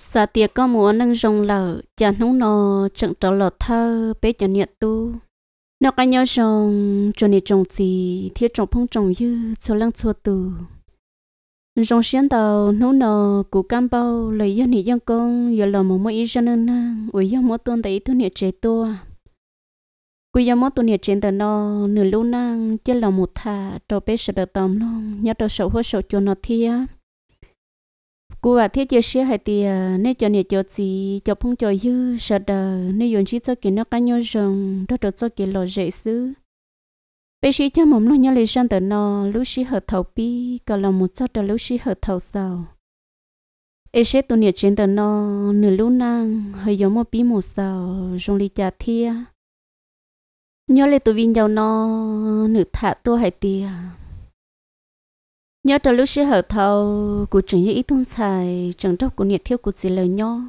sa tiệc có mùa nâng rồng lở chả nung nò chẳng trò lọt thơ bé cho nhiệt tu nó cái nhau rồng cho nhiệt trồng gì thiết trồng phong trồng như cho lăng cho tù rồng xiên đầu nung nò củ cam bao lấy dân nhiệt dân công giờ lò một mỗi ý dân nương nang ủy dân mỗi tuần đấy thứ nhiệt chế tua cú dân mỗi tuần nhiệt chế tờ nò nửa lưu nang chứ lò một thà trò bé sợ đợt tòm non nhớ trò sầu hoa sầu cho nó thiệt cô à thiết chia sẻ hay thì nên cho nhiều cho chị cho phong cho dư sợ đờ nên dùng chỉ cho kia nó cá nhau rồng đó được cho kia lò dễ xứ bây giờ cho mồm luôn nhau lấy sang tờ nó lúc xí hợp thầu pi cả lòng một cho tờ lúc xí hợp thầu sau ấy sẽ tụi nhiều trên tờ nó nửa lúc năng hơi giống một pi một sau rồng lý trả thia nhớ lấy tụi viên giàu nó nửa thả tôi hay tiền nhớ trò lúc xưa hở thâu của trường như ý thun xài trường tróc của nhiệt thiêu của chị lời nhau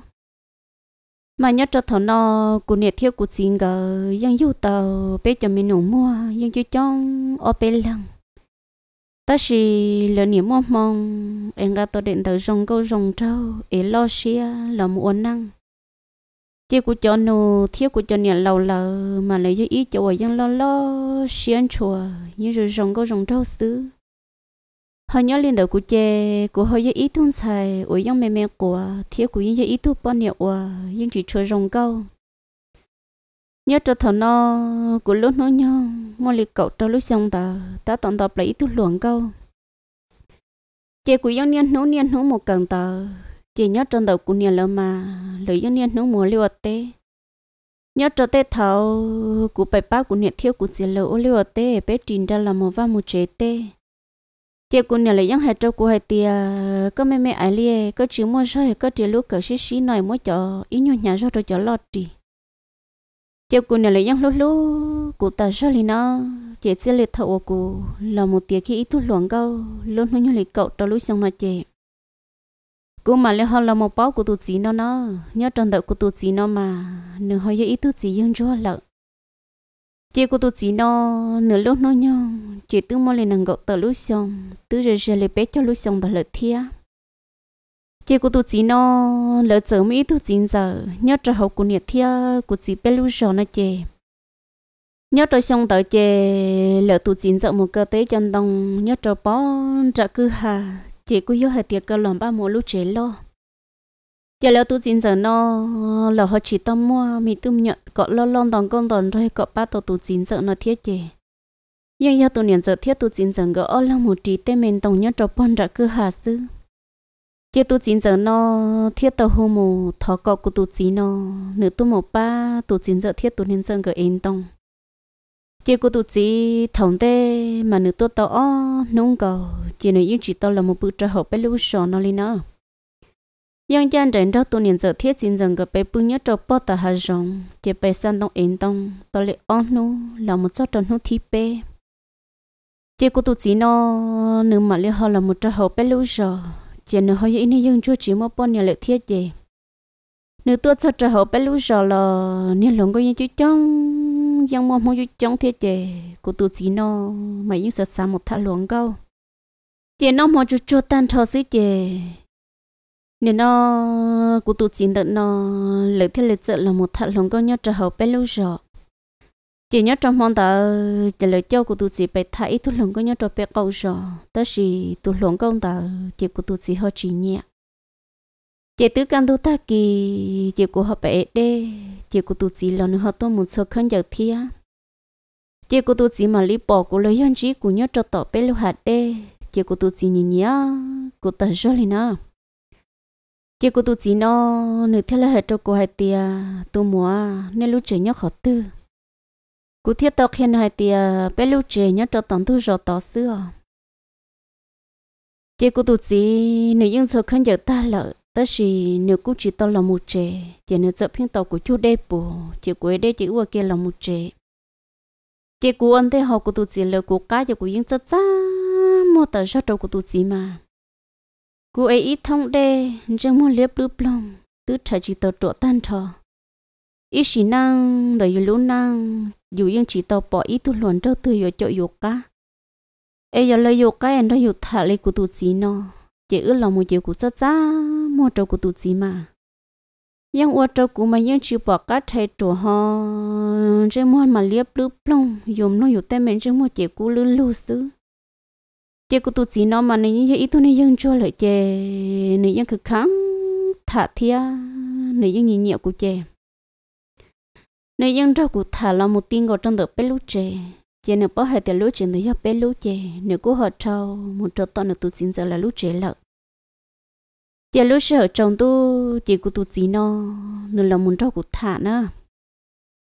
mà nhớ cho thằng nó của nhiệt thiêu của chị ngờ dân du tàu bé cho mình nổ mua dân chú chong ô bé lăng ta chỉ lỡ niệm mong mong em ga tôi đến thử rong câu rong trâu ế lo xia là muốn năng chỉ của cho nô thiếu của cho nhà lâu lâu mà lấy cho ý cho dân lo lo xuyên chùa như rồi rong câu rong trâu xứ họ nhớ lên đầu của chè của họ nhớ ý thun xài ở trong mềm mềm của thiếu của nhớ ý thu bao nhiêu à nhưng chỉ chơi rồng câu nhớ cho thằng nó của lúc nó nhau mua liệt cậu cho lúc xong ta ta tận tập lại ý thu luồng câu chè của dân niên nấu niên nấu một cần tờ chè nhớ trong đầu của niên lỡ mà lấy dân niên nấu mùa liều tê nhớ cho tê thầu của bài ba của niệm thiếu của chỉ lỡ liều tê bé trình ra là một và một chế tê chị cũng nhớ lại những hệ trâu của hệ tia có mẹ mẹ ai lia có chữ mua số hệ có tiền lúc cỡ xí xí này mua cho ý nhu nhà rồi cho lọt đi chị cũng nhớ lại những lúc lúc của ta số li nó chị sẽ liệt thầu của là một tia khi ít thu luận câu luôn hướng như lịch cậu cho lúc xong nó chị cú mà lấy họ là một bao của tụi chị nó nó nhớ trần đợi của tụi chị nó mà nửa họ ý tụi chị dân cho lợn chị cô tôi chỉ nó nửa lúc nó nhau chị tôi mới lên nàng gọt tờ lúc xong tôi rồi sẽ lấy bé cho lúc xong tờ lợi thia chị cô tôi chỉ nó lỡ chở mỹ tôi chỉ giờ nhớ trở hậu của nhiệt thia của chị bé lúc xong nó chè nhớ trở xong tờ chị lỡ tôi chỉ giờ một cơ tế chân đông nhớ trở bó trở cứ hà chị cô yêu hệ tiệc cơ lòng ba mùa lúc chế lo giờ lâu tu chính giờ nó là họ chỉ tâm mua mi tôi nhận có lo lon đòn con đòn rồi có ba tổ tu chính giờ nó thiết gì nhưng giờ tu nhận giờ thiết tu chính giờ ở là một trí tên mình tổng nhất cho bọn ra cứ hà sư chứ tu chính giờ nó thiết tổ hồ mù thọ cọ của tu chính nó nữ tu một ba tu chính giờ thiết tu nhận giờ gỡ yên tông chứ của tu chỉ thống tê mà nữ tôi tao nông cầu chỉ nói yêu chỉ tao là một bữa trợ hậu bé lưu sò nó lên nữa yang chan đến đó tu niệm giờ thiết chính rằng cái bé bưng nhất trâu bớt ta hà rong chỉ bé san đông yên đông tôi lại ôn nu là một số trần hút thi bé chỉ cô tu chỉ nó nếu mà lấy họ là một trâu hậu bé lưu giờ chỉ nếu họ yên yang chúa chỉ một bọn nhà lệ thiết gì nếu tôi cho trâu hậu bé lưu giờ là nếu lòng có những chú trong yang mong muốn chú trong thiết gì cô tu chỉ nó mà những sợ xa một thà luồng câu chỉ nó mà chú chúa tan thọ sĩ gì nếu nó cụ tụt chiến đợt nó lỡ thiết lịch trợ là một thật lòng có nhau trở hậu bé lâu rõ chỉ nhớ trong mong tờ chỉ lời cho cụ tụ chỉ bé thấy thu lòng có nhau trở bé câu rõ đó chỉ tụt lòng công tờ chỉ cụ tụ chỉ họ chỉ nhẹ chỉ tứ căn tu ta kỳ chỉ cụ họ bé đê chỉ cụ tụ chỉ là nó họ tôi một cho khăn giờ thia chỉ cụ tụ chỉ mà lý bỏ cụ lời dân chỉ cụ nhớ trở tỏ bé lâu hạt đê chỉ cụ tụ chỉ nhẹ nhẹ cụ tờ rõ lên nào chỉ cô tu chỉ nó nửa theo là hệ cho cô hai tia tu mùa nên lúc chơi nhớ khó tư cô thiết tao khen hai tia bé lúc chơi nhớ cho tận tu rõ tao xưa chỉ cô tu chỉ nửa những số khăn giờ ta lợ ta chỉ nửa cô chỉ tao là một trẻ chỉ nửa chấp phiên tàu của chú đê bù chỉ của đê chỉ qua kia là một trẻ chỉ cô anh thế họ của tu chỉ lợ cô cá cho của những chất cha mua tờ sao đầu của tu chỉ mà Cô ấy ít thông đê, chẳng muốn liếp đứa lòng, tứ trở chỉ tờ trộn tan thở. Ít chỉ năng, đời dù lũ năng, dù yên chỉ tờ bỏ ít tu luận trâu từ yếu chỗ yoga. cá. Ê giờ lời yếu cá em đã yếu thả lấy của tụt gì nó, chỉ ước lòng một chiều của chất giá, mua trâu của tụt gì mà. Yang ua trâu của mà yên chỉ bỏ cá thay trổ ho, chẳng muốn mà liếp đứa lòng, dùng nó yếu tên mình chẳng muốn chỉ cú lưu lưu xứ chị cũng tụt chỉ nó mà nên như ít thôi nên dân cho lại chè nên dân cực kháng thả thia nên dân nhịn nhiều của chè nên dân đâu cũng thả là một tiếng gọi trong tờ bê lú chè chè nếu bỏ hai tờ lú chè thì do bê lú chè nếu cũng họ trâu một trâu to nữa tụt chỉ giờ là lú chè lợ chè lú chè ở trong tu chị cũng tụt chỉ nó nên là muốn trâu cũng thả nữa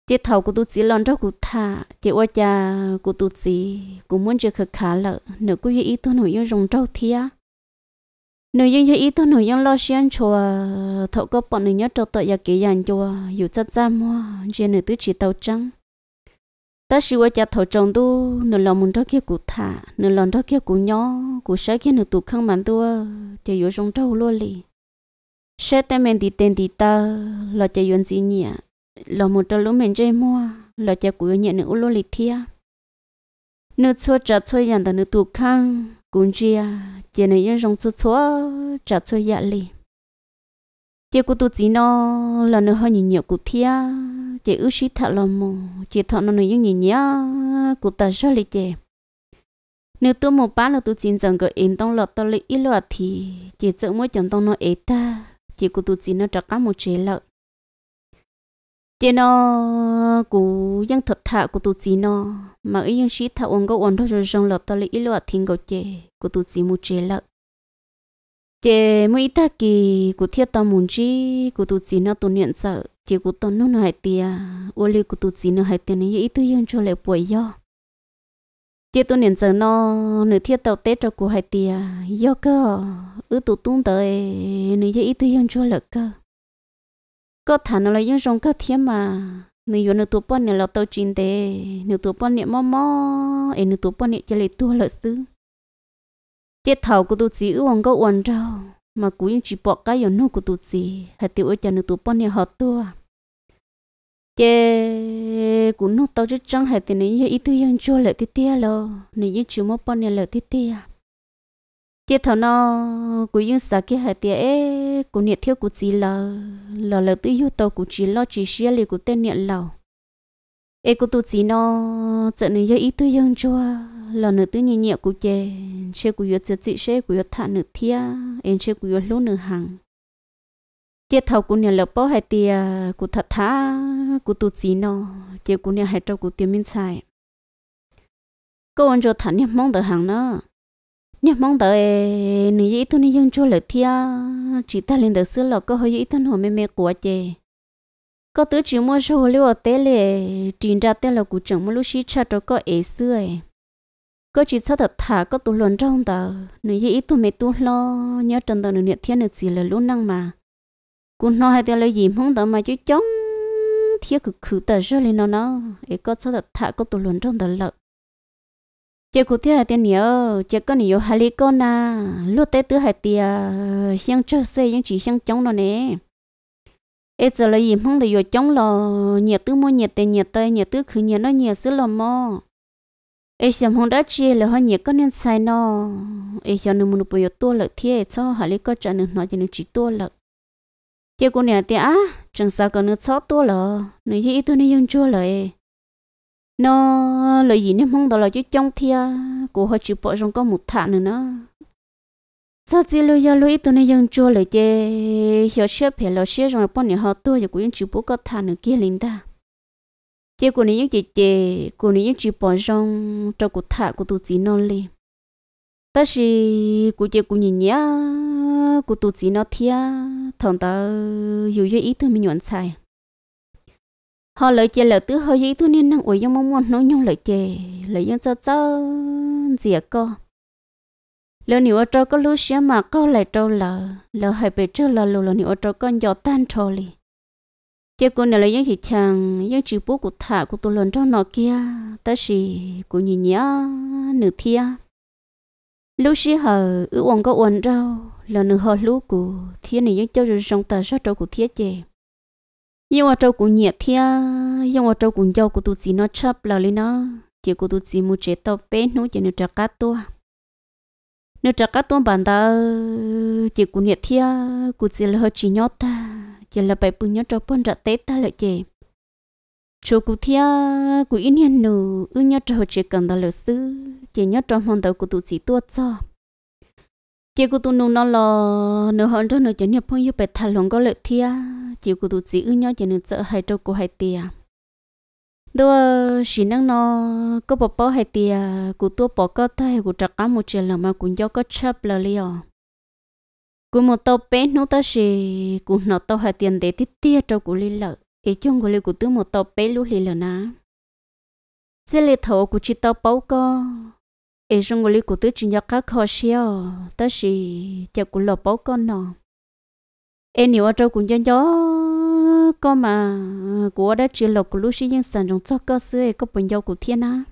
chị thầu của tôi chỉ lon cho của thả chị qua cha của tôi chỉ cũng muốn chơi khờ khá lợ nửa cô ý tôi nổi yêu rồng trâu thia nửa yêu như ý tôi nổi yêu lo xiên chùa thầu có bọn nửa nhớ trâu tội và kỹ dàn chùa dù chắc ra mua chị nửa tứ chỉ tàu trắng ta chỉ qua cha thầu trồng tu nửa lon muốn cho kia của thả nửa lon cho kia của nhỏ, của sẽ kia nửa tụ khăn mặn tua chị yêu rồng trâu luôn lì sẽ tên mình thì tên thì ta là chạy yên gì nhỉ lo một trò lũ mình chơi mua lo cha của nhận nữ lô lịch thia nữ chua trả chơi dàn tờ nữ tụ khang cũng chia chỉ nữ yên rong chua chua trả chơi dạ lì chỉ của tu chỉ nó là nữ hơi nhìn nhiều cụ thia chỉ ước sĩ thật lo mù chỉ thọ nó nữ yên nhìn nhá cụ ta cho lì chị nếu tôi một bán là tôi chính chẳng có yên tâm lọt tôi lấy ít lọt thì chỉ sợ mỗi chẳng tông nó ế ta chỉ của tu chỉ nó trả cả một chế lợi tiền nó cú dân thật thà của tụi chị nó mà ý dân sĩ thà ông có ông thôi rồi rong lọt tao lấy lọt thiên cầu chè của tụi chị mu chè lợ chè mu ít ta kỳ của thiết tao muốn chi của tụi chị nó tụi niệm sợ chè của tao nó nó hai tia ô liu của tụi chị nó hai tia này ít tư dân cho lại bồi do chè tụi niệm sợ nó nửa thiết tao tết cho của hai tia do cơ ứ tụi tung tới nửa ít tư dân cho lại cơ có thằng nó là những rong cá thiếm mà nếu như nó tụt bọn này là tàu chín thế nếu tụt bọn này mò mò ấy nếu tụt bọn này chỉ lấy tua lợi sư chết thầu của tụt chỉ uống có uống rau mà cũng chỉ bỏ cái yếu nó của tụt à? chỉ hãy tiêu ở cho nếu tụt bọn này họ tua chế của nước tàu chứ chẳng hãy thì nếu như ít thứ yên chua lợi tít tia lo nếu như chịu mò bọn này lợi tít tia tiếc thằng nó cũng yên sợ cái hạt tiếc ấy cũng nhiệt thiếu của chỉ là là là tự yêu tàu của chỉ lo chỉ xia li của tên nhiệt lầu ấy của tự chỉ nó chợ này do ý tự yên cho là nửa tự nhiên nhẹ của chê chơi của yêu chơi chị chê của yêu thả nửa thia em chê cũng yêu lú nửa hàng tiếc thầu của nhà là bao hai tiếc của thật thà của tự chỉ nó chê của nhà hai trâu của tiền minh xài cô anh cho thằng nhiệt mong được hàng nữa nhà mong đợi nữ ý tôi nên dùng chua lợi thia chỉ ta lên được xưa là có hơi ý thân hồ mê mê của chị có tứ chỉ mua sầu lưu ở tế lệ trình ra tế là cụ chồng mua lúc xí cha cho có ế xưa ấy có chỉ sao thật thả có tu luận trong tờ nữ ý tôi mê tu lo nhớ trần tờ nữ niệm thiên được gì là luôn năng mà cũng nói hay tế là gì mong đợi mà chú chống thiết cực khử tờ rơi lên nó nó ấy có sao thật thả có tu luận trong tờ lợi chị cụ thể tiền nhiều chị có nhiều hà lý con na à. lúc tới tứ hai tia xiang chơi xe những chỉ xiang chống nó nè ít giờ là gì không thì vừa chống lo, nhiệt tứ mua nhiệt tiền nhiệt tây nhiệt tứ khử nhiệt nó nhiệt xứ lò mò ít xem không đã chia là hơi nhiệt có nên sai nó ít giờ nương muốn bây giờ tua lợt thiệt cho hà lý con trả nương nói cho nương chỉ tua lợt chị cụ nè tia chẳng sao còn nương sót tua lợt nương gì tôi nên dùng chua lợt nó lời gì nếu mong đó là chứ trong thia của họ chịu bỏ trong có một thản nữa nó sao chỉ lo giờ lo ít tụi này dân chua lại chê hiểu chưa phải lo xếp rồi bọn này họ tua giờ cũng chịu bỏ có thản nữa kia linh ta chê của này những chị chê của này những chị bỏ trong cho của thả của tụi chị nó lên ta chỉ của chê của nhìn nhá của tụi chị nó thia thằng ta hiểu cho ít thôi mình nhuận xài họ lợi chè lợi tứ hơi dĩ tứ niên năng ủi giống mong muốn nói nhung lợi chè lợi giống cho cho gì co lỡ nếu ở trâu có lú xía mà có lại trâu lợ, lỡ hay bị trâu lờ lỡ nếu ở trâu con gió tan trâu li chè cô này lợi giống thì chàng giống chịu bố của thả của tôi lần trâu nọ kia ta xì của nhìn nhá nửa thia lú xí hờ ứ uống có uống trâu là nửa hờ lú của thiên này giống cho rồi trong ta sát trâu của thiết chè yêu mà trâu cũng nhiệt thia yêu mà trâu cũng giàu của tụi chỉ nó chấp là lên nó chỉ của tụi chỉ mua chế tàu bé nó chỉ nó trả cá tua nó trả cá tua bản ta chỉ cũng nhiệt thia của chỉ là hơi chỉ nhót ta chỉ là bảy bưng nhót trâu bún trả tết ta lại chị chỗ cụ thia cụ in hiền nụ ư nhót trâu chỉ cần ta lợi sư chỉ nhót trâu mong tàu của tụi chị tua cho chỉ cô tu nung nó lo nửa hòn cho nửa chuyện nhập phong yêu bệt thà lòng có lợi thia à? chỉ cô tu chỉ ư nhau chỉ nửa sợ hai trâu cô hai tia đua xí năng nó có bỏ bỏ hai tia cô tu bỏ có thay cô trắc cá một chuyện là mà cũng do có chấp là liò cô một tàu bé nó ta xí cô nó tàu hai tiền để tít tia trâu cô li lợi ý chung của li cô tu một tàu bé lú li lợi ná Zile thầu của chị tàu bao co ấy trong người của tôi chỉ nhớ các khó xíu ta chỉ chả cũng lọp bao con nọ ấy nếu ở trong cũng nhớ nhớ con mà của đã chỉ lọp của lúc xí những sản trong cho cái sữa có bằng nhau của thiên á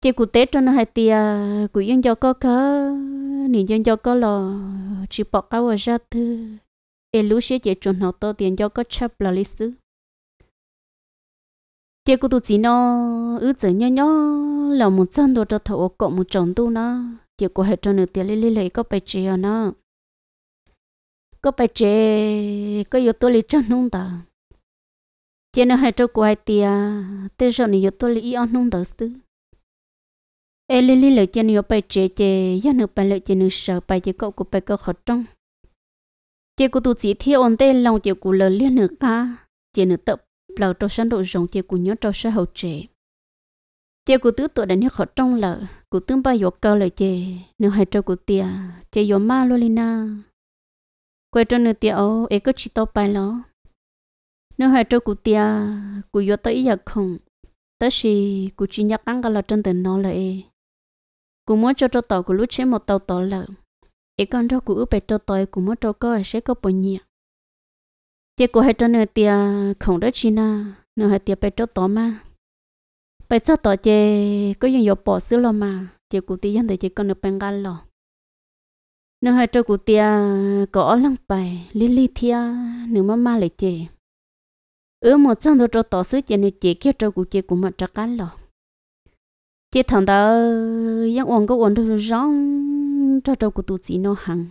chỉ của tết cho nó hai tia của những cho có cơ nên những cho có lo chỉ bỏ cái vào ra thứ ấy lúc xí chỉ chuẩn học to tiền cho có chấp là lịch sử chị cô tu chỉ nó ứ chở nhó nhó là một chân đồ cho thầu cộng một chồng tu nó chị cô hết cho nửa tiền lê lê lê có bài chị nó có bài chị có yếu tố lý cho nung ta chị nó hết cho cô hai tiền tới giờ này yếu tố lý ăn nung ta xứ ê lê lê lê chị nó bài chơi chị do nửa bài lệ chị nó sợ bài chị cậu của bài cậu khó trong chị cô tu chỉ thiếu ổn tên lòng chị cô lờ liên nửa ta chị nửa tập lầu trâu sân độ rộng tiệc của nhớ trâu sân hậu trẻ tiệc của tứ tuổi đã nhớ khó trong lợ của tướng ba yếu cao lời chê nếu hai trâu của tiệc chê yếu ma luôn na quay trâu nửa tiệc ô ấy có chỉ to bài ló nếu hai trâu của tiệc của yếu tới giờ không tới khi của chỉ nhắc ăn cả là chân tình nó lại của muốn cho trâu tàu của lúc chế một tàu tàu lợ ấy con trâu của ướp bẹ trâu tàu của muốn trâu coi sẽ có bao nhiêu tiếc của hai trăm nửa tia không đó chi na nửa hai tia bảy trăm tỏ mà bảy trăm tỏ chê có dùng dọc bỏ xứ lo mà chê cụ tia dân thì chỉ còn được bằng gan lo nửa hai trăm cụ tia có lăng bài li li thia nửa mà ma lại chê ở một trăm đôi tỏ xứ chê nửa chê kia trăm cụ chê cũng mặt trắc gan lo chê thằng đó dân uống có uống được rong cho trăm cụ tụ chỉ nó hàng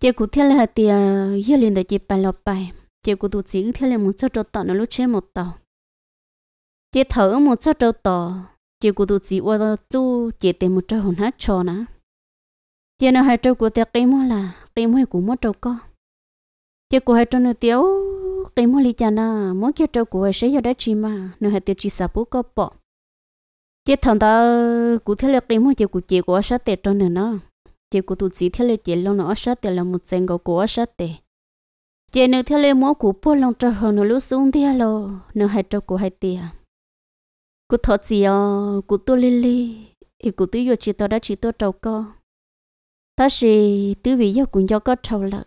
chị cụ thiết là thì yêu liền để chị bài lọp bài chị cụ tụ chỉ thiết là một chỗ trâu tò nó lúc chơi một tàu chị thở một chỗ trâu tò, chị cụ tụ chỉ qua tu chị tìm một chỗ hồn hát cho nó, chị nó hai trâu cụ tiệc cây mua là cây mua của mua trâu co chị cụ hai trâu nó tiếu cây mua lì chà na mỗi cái trâu cụ hai sẽ giờ đã chi mà nó hai tiệc chi sập bút có bỏ chị thằng ta cụ thiết là cây mua chị cụ chị của sẽ tiệc trâu nữa nó chỉ có tụ chỉ theo lời chị long nó sát để là một danh gọi của sát để chị nữ theo lời mua của bố long cho họ nó lúc xuống đi lo nó hay cho cô hay tiệt. cô thọ chị ờ cô tu li li thì cụ tu yêu chị tôi đã chị tôi trâu co ta sĩ tư vị yêu cũng do có trâu lợn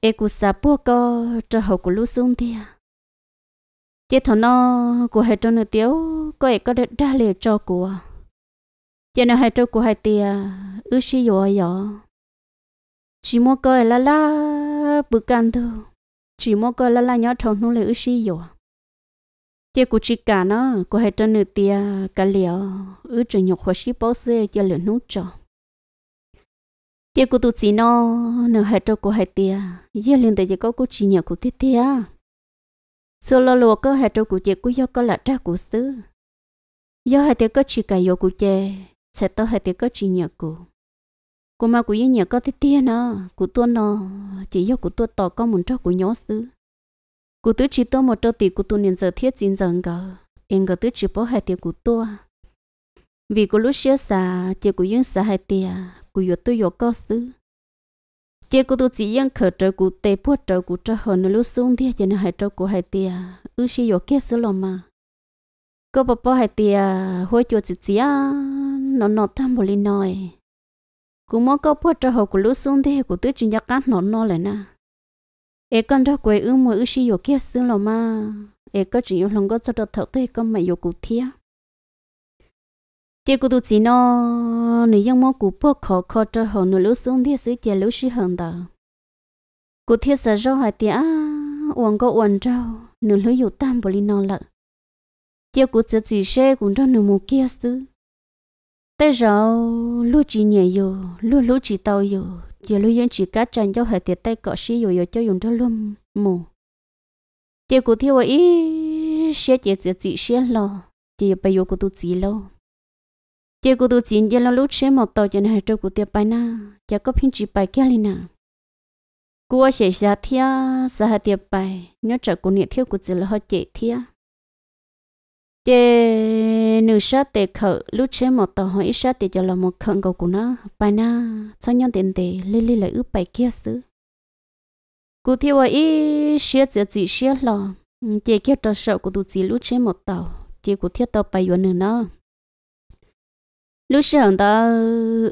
e cô xả bố co cho họ cụ lúc xuống đi chị thọ nó cụ hay cho nữ tiếu có ai có đa lệ cho cụ à giờ nào hai trâu của hai tia ư xí yo yo chỉ mua coi là la bự can thôi chỉ mua coi là la nhỏ trâu nó lại ư xí yo giờ của chị cả nó của hai trâu nửa tia cả liều ư chỉ nhục hoa xí bao xe giờ lửa nút cho giờ của tụi chị nó nửa hai trâu của hai tia giờ liền tới giờ có của chị nhỏ của tia tia sau lo lùa có hai trâu của chị của do có là cha của xứ do hai tia có chị cả yo của chị sẽ tao hai tiếng có chỉ nhờ cô. cô mà cụ yên nhờ có thiết tiên nó cô tôi nó chỉ do cô tôi tỏ con muốn cho cụ nhớ xứ cô tứ chỉ tôi một trâu tỷ cụ tôi niệm giờ thiết chính giờ cả, em ngờ tứ chỉ bỏ hai tiếng cụ tôi. vì cụ lúc xưa xa chỉ cụ yên xa hai tia cô yếu tôi yếu có xứ chỉ cụ tôi chỉ yên khởi trợ cụ tê phốt trợ cụ cho hồn nó lúc xuống thì cho nó hai trâu cụ hai tia ư xí yếu kết xứ lòng mà cô bà bà hai tia hồi chùa chỉ chỉ à nó nó tham bồ lên nói cú mong có phốt cho họ cú lú xuống thế cú tứ chỉ nhắc nó nó lại na ê con cho quê ư mua ư xí vô kia xương lò ma ê có chỉ vô lòng có cho đợt thở thế con mày vô cú thia chị cú tụ chỉ nó nếu yang mong cú phốt khó khó cho họ nửa lú xuống thế xí kia lú xí hơn đó cú thia sợ rau hai tia uống có uống rau nửa lú vô tam bồ lên nó lợ chị cú chỉ chỉ xe cũng cho nửa mua kia xứ tới giờ lú chỉ nhẹ yo lú lú chỉ tàu yo giờ lú yên chỉ cá chân cho hệ tiệt tay cọ xí yo yo cho dùng cho luôn mù chị cụ thiếu ấy xe chị chỉ chị xe lo chị bây giờ cụ tu chị lo chị cụ tu chỉ giờ lo lú xe một tàu cho nên cho cụ tiệt bài na chị có phim chỉ bài kia liền nào cụ ở xe xa thia xa hệ tiệt bài nhớ trở cụ niệm thiếu cụ chỉ là hết chị thia chế nữ sát tệ khở lúc chế một tàu hỏi sát tệ cho là một khẩn cầu của nó bài na cho nhau tiền tệ lê lê lại ướp bài kia xứ cụ hoa ý xia chỉ chỉ xia lò chế ừ, kia tàu sợ của tụi chỉ lúc chế một tàu chế của thiết tàu bài yuan nữa nó lúc xia hằng ta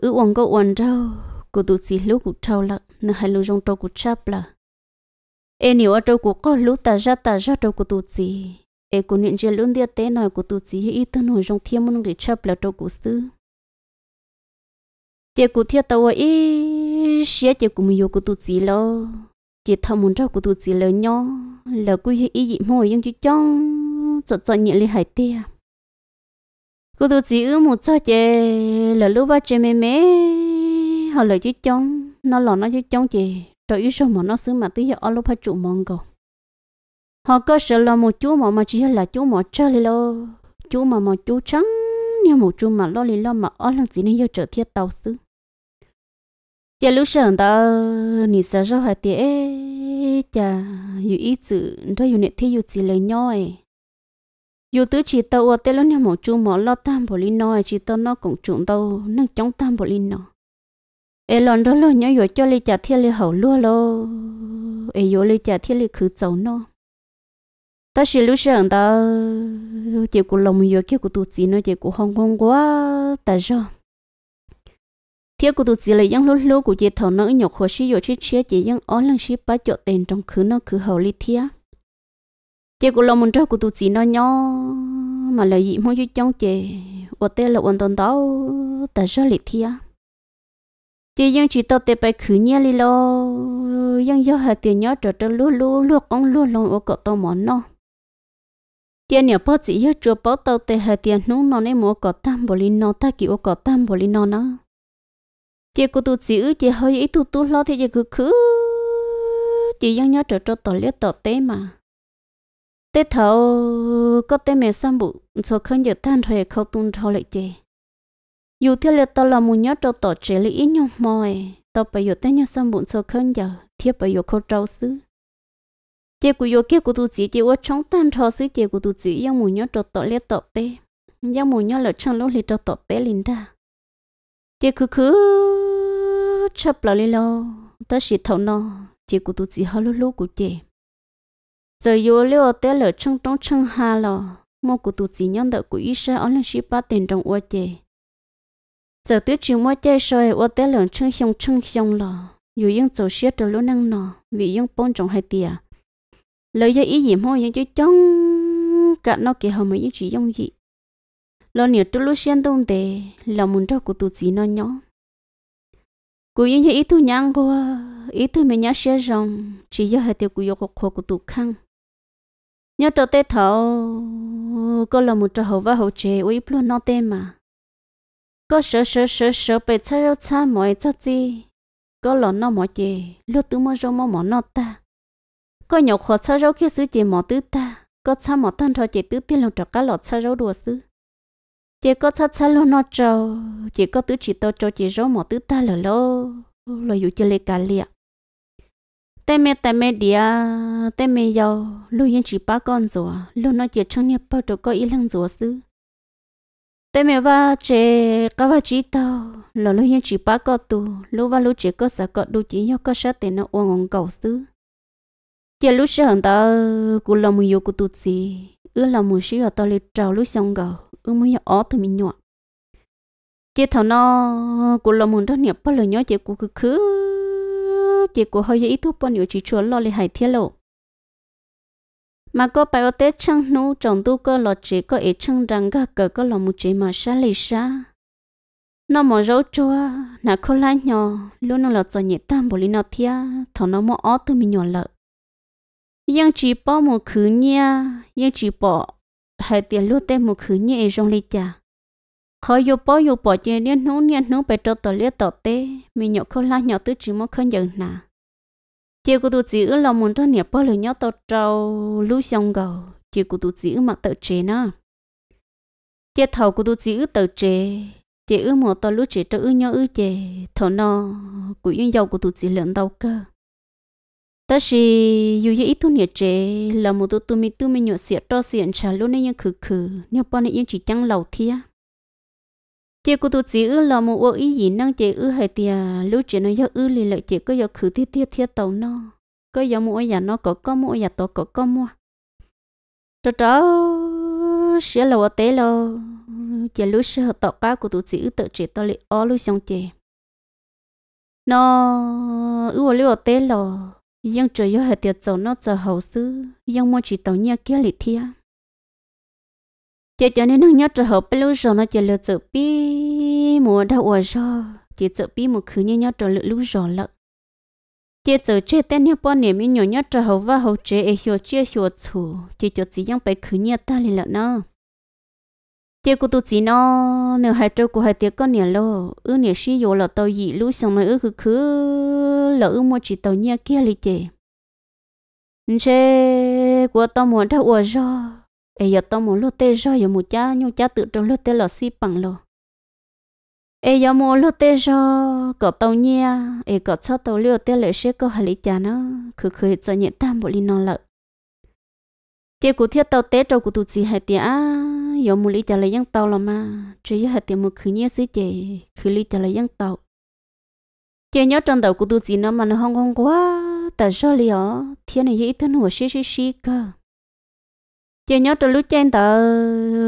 ư uống cầu uống trâu của tụi chỉ lúc của trâu là nó hai lúc trong trâu của chắp là em hiểu ở trâu của có lúc ta ra ta ra trâu của tụi chỉ e cô niệm chơi luôn địa tế nói của tụi chỉ ít thân hồi trong thiên môn người chấp là đâu của sư chị cụ thiệt tàu ấy xé chị cụ mình yêu của tụi chỉ lo chị thầm muốn cho của tụi chỉ lo nhau là cô hiểu ý gì mồi nhưng chứ trong chọn chọn nhẹ lên hải tia cô tụi chỉ ư một cho chị là lúc ba chị mẹ mẹ họ lời chứ trong nó lò nó chứ trong chị trời yêu sao mà nó xứ mà tí giờ ở lúc hai trụ mong cầu họ cơ sở là một chú mà mà chỉ là chú mà chơi lo chú mà mà chú trắng nhưng một chú mà lo lì lo mà ở lần gì nên yêu trở thiết tàu xứ giờ lúc sáng đó nị sợ cho hai tiệt chả yêu ý chữ đó yêu nét thi yêu chỉ lời nhau ấy tứ chỉ tàu ở tết lúc nhà một chú mà lo tam bộ lì nói chỉ tàu nó cũng trụng tàu nâng chống tam bộ lì nó ê lần đó lo nhớ yêu cho lì chả thiết lì hậu lúa lo ê yêu lì chả thiết lì khử chầu nó ta chỉ lúc sáng ta chỉ có lòng yêu kia của tụi chị nó chỉ có hong hong quá ta cho thiệt của tụi chị là những lúc lúc của chị thầu nó nhọc khó xí yêu chết chết chị những ó lần xí ba chỗ tiền trong khứ nó khứ hậu lý thiệt chỉ có lòng muốn cho của tụi chị nó nhỏ mà là gì muốn chú chống chị ở đây là hoàn toàn đó ta cho lý thiệt chỉ dân chỉ tao tế bài khứ nhia lý lo dân do hạt tiền nhỏ trở trở lúa lúa lúa con lúa lòng ở cọ tao món nó tiền nhà bố chỉ hết chưa bố tao tê hệ tiền nung nó nên mua có tam bồ linh nó ta kiểu có tam bồ linh nó nó chị cô tu chỉ ư chị hơi ít tu tu lo thì chị cứ cứ chị ยัง nhớ trở trở tỏ liếc tỏ tê mà tê thầu có tê mẹ sam bụ số khăn giờ tan thuê khâu tung thâu lại chị dù thiết liệt tao là muốn nhớ trở tỏ chế lý ít nhau mỏi tao phải giờ tê nhớ sam bụ số khăn giờ thiết phải giờ khâu trâu xứ chế của yo kia của tụi chị chịu ở trong tan thọ sĩ chế của tụi chị yêu mù nhớ trộn tội liệt tội tê yêu mù nhớ lỡ chân lúc liệt trộn tội tê linh ta chế cứ cứ chập lỡ lên lo ta chỉ thầu nó chế của tụi chị hơi lúc lúc của chế giờ yêu liêu tê lỡ trong trong trong hà lò mua của tụi chị nhân được của ý sa ở lên ship ba tiền trong ô chế giờ tứ chỉ mua chế soi ô tê lỡ trong trong trong lò dù yên tổ xia trở lúc năng nọ vì yên bông trong hai tiệt lời cho ý gì mua những chữ trong cả nó kia hầu mấy những chữ giống gì lo nhiều trong lúc xuyên đông tề là muốn cho cụ tụ chỉ nó nhỏ cụ những chữ ý tu nhang cô ý tu mình nhớ xe rồng chỉ do hệ tiêu cụ yêu khổ của tụ khăng nhớ cho tê thầu có là một trò hậu và hậu chế uy luôn nó tê mà có sợ sợ sợ sợ bị chơi yêu xa mọi chắc gì có lọ nó mọi chế lúc tự mua rau mua mỏ nó ta có nhiều khó sao rau kia sứ chỉ mỏ tứ ta có sao mỏ tan cho chỉ tứ tiên lòng trọ cá lọt xa rau đùa sứ chỉ có sao xa lo nó trâu chỉ có tứ chỉ tao cho chỉ rau mỏ tứ ta lờ lô lờ dụ chơi lê cà liệt tê mê tê mê đi à tay mẹ giàu lúc yên chỉ ba con rồi lúc nó chỉ trong nhà bao đồ có ý lăng rồi xứ tê mê va chè cá va chỉ tao lò lúc yên chỉ ba con tu lúc va lúc chỉ có sợ cọt đu chỉ nhau có sát tiền nó uông ngon cầu xứ giờ lúc sáng ta cú làm một cú tụt gì ư làm một xí ở ta lấy trào lúc sáng gạo ư mới ở thì mình nhọ chị thằng nó cú làm một đó nhỉ bao lời nhớ chị cú cứ cứ chị cú hơi ít thuốc bao nhiêu chỉ chuẩn lo lấy hải thiết lộ mà có bài ở tết chăng nô trong tu cơ lọt chỉ có ít chăng rằng cả cờ có lòng một chỉ mà xa lì xa nó mò râu chua nó khô lá nhỏ luôn nó lọt cho nhẹ tam bồ lì nó thia thằng nó mò ó từ mình nhỏ lợ ยังจีปอมูคือเนี่ยยังจีปอให้เตียนลูกเต้มูคือเนี่ยเองจงเลยจ้ะเขาอยู่ปออยู่ปอเจเนี่ยนู้เนี่ยนู้ไปเจอต่อเลี้ยต่อเต้มีหยกเขาล่าหยกตื้อจีมอขึ้นยังน่ะเจ้ากูตัวจีอื้อเราหมุนตัวเนี่ยปอเลยหยกต่อเจ้าลู่ชงเก่าเจ้ากูตัวจีอื้อมาต่อเจนะเจ้าเท่ากูตัวจีอื้อต่อเจเจ้าอื้อหมอต่อลู่เจเจ้าอื้อหยกอื้อเจเท่านอกูยังยาวกูตัวจีเหลืองเต่าเก้อ ta chỉ dù như ít thu nhiệt chế là một tu tu mi tu mi nhọ xịa to xịn chả luôn nên khử khử nếu bọn này yên chỉ chẳng lầu thia chị cô tu chỉ ư là một ô ý gì năng chị ư hay tia lúc chị nó do ư lì lợi chị có do khử thiết thiết thiết tàu nó có do mua nhà nó có có mua nhà to có có mua trớ trớ sẽ là ô tế lo chị lúc sẽ tọt cá của tu chỉ ư tự chị to lì ó lúc xong chị nó ư ô lưu ô tế lo nhưng trời yêu hệ tiệt dầu nó giờ hậu sư nhưng mua chỉ tàu nhớ kia lì thia chị cho nên nó nhớ trời hậu bây lúc rồi nó chỉ lừa chữ bi mùa đau ở rồi chị chữ bi một khứ như nhớ trời lựa lúc rồi lợ chị chữ chế tên nhớ bọn niệm nhỏ nhớ trời hậu và hậu chế ấy e hiểu chia hiểu chủ chỉ cho chỉ yang bảy khứ nhớ ta lì lợ nó chị cô tu chỉ nó nếu hai trâu của hai tiệt con niệm lo ư niệm sĩ vô là tàu gì lúc xong nó ư khứ khứ lỡ mua chỉ tàu nhà kia lì chị chê của tao muốn ra ủa do ấy giờ tao muốn lót tê do giờ một cha nhu cha tự trong lót tê lọ xi bằng lò ấy giờ mua lót tê do có tàu nhà, ấy có sao tàu lưu tê lệ sẽ có hai lý cha nó khử khử cho nhẹ tam bộ linh nó lợ chị của thiết tàu tê trâu của tụt gì hai tia giờ mua lý cha lấy giang tàu là mà giờ hai tia mua khử nhia xí chị khử lý cha lấy giang tàu chị nhớ trong đầu của tôi chỉ nó mà nó hong hong quá tại sao li ở thiên này dễ thân hồ xí xí xí cơ chị nhớ trong lúc trên tờ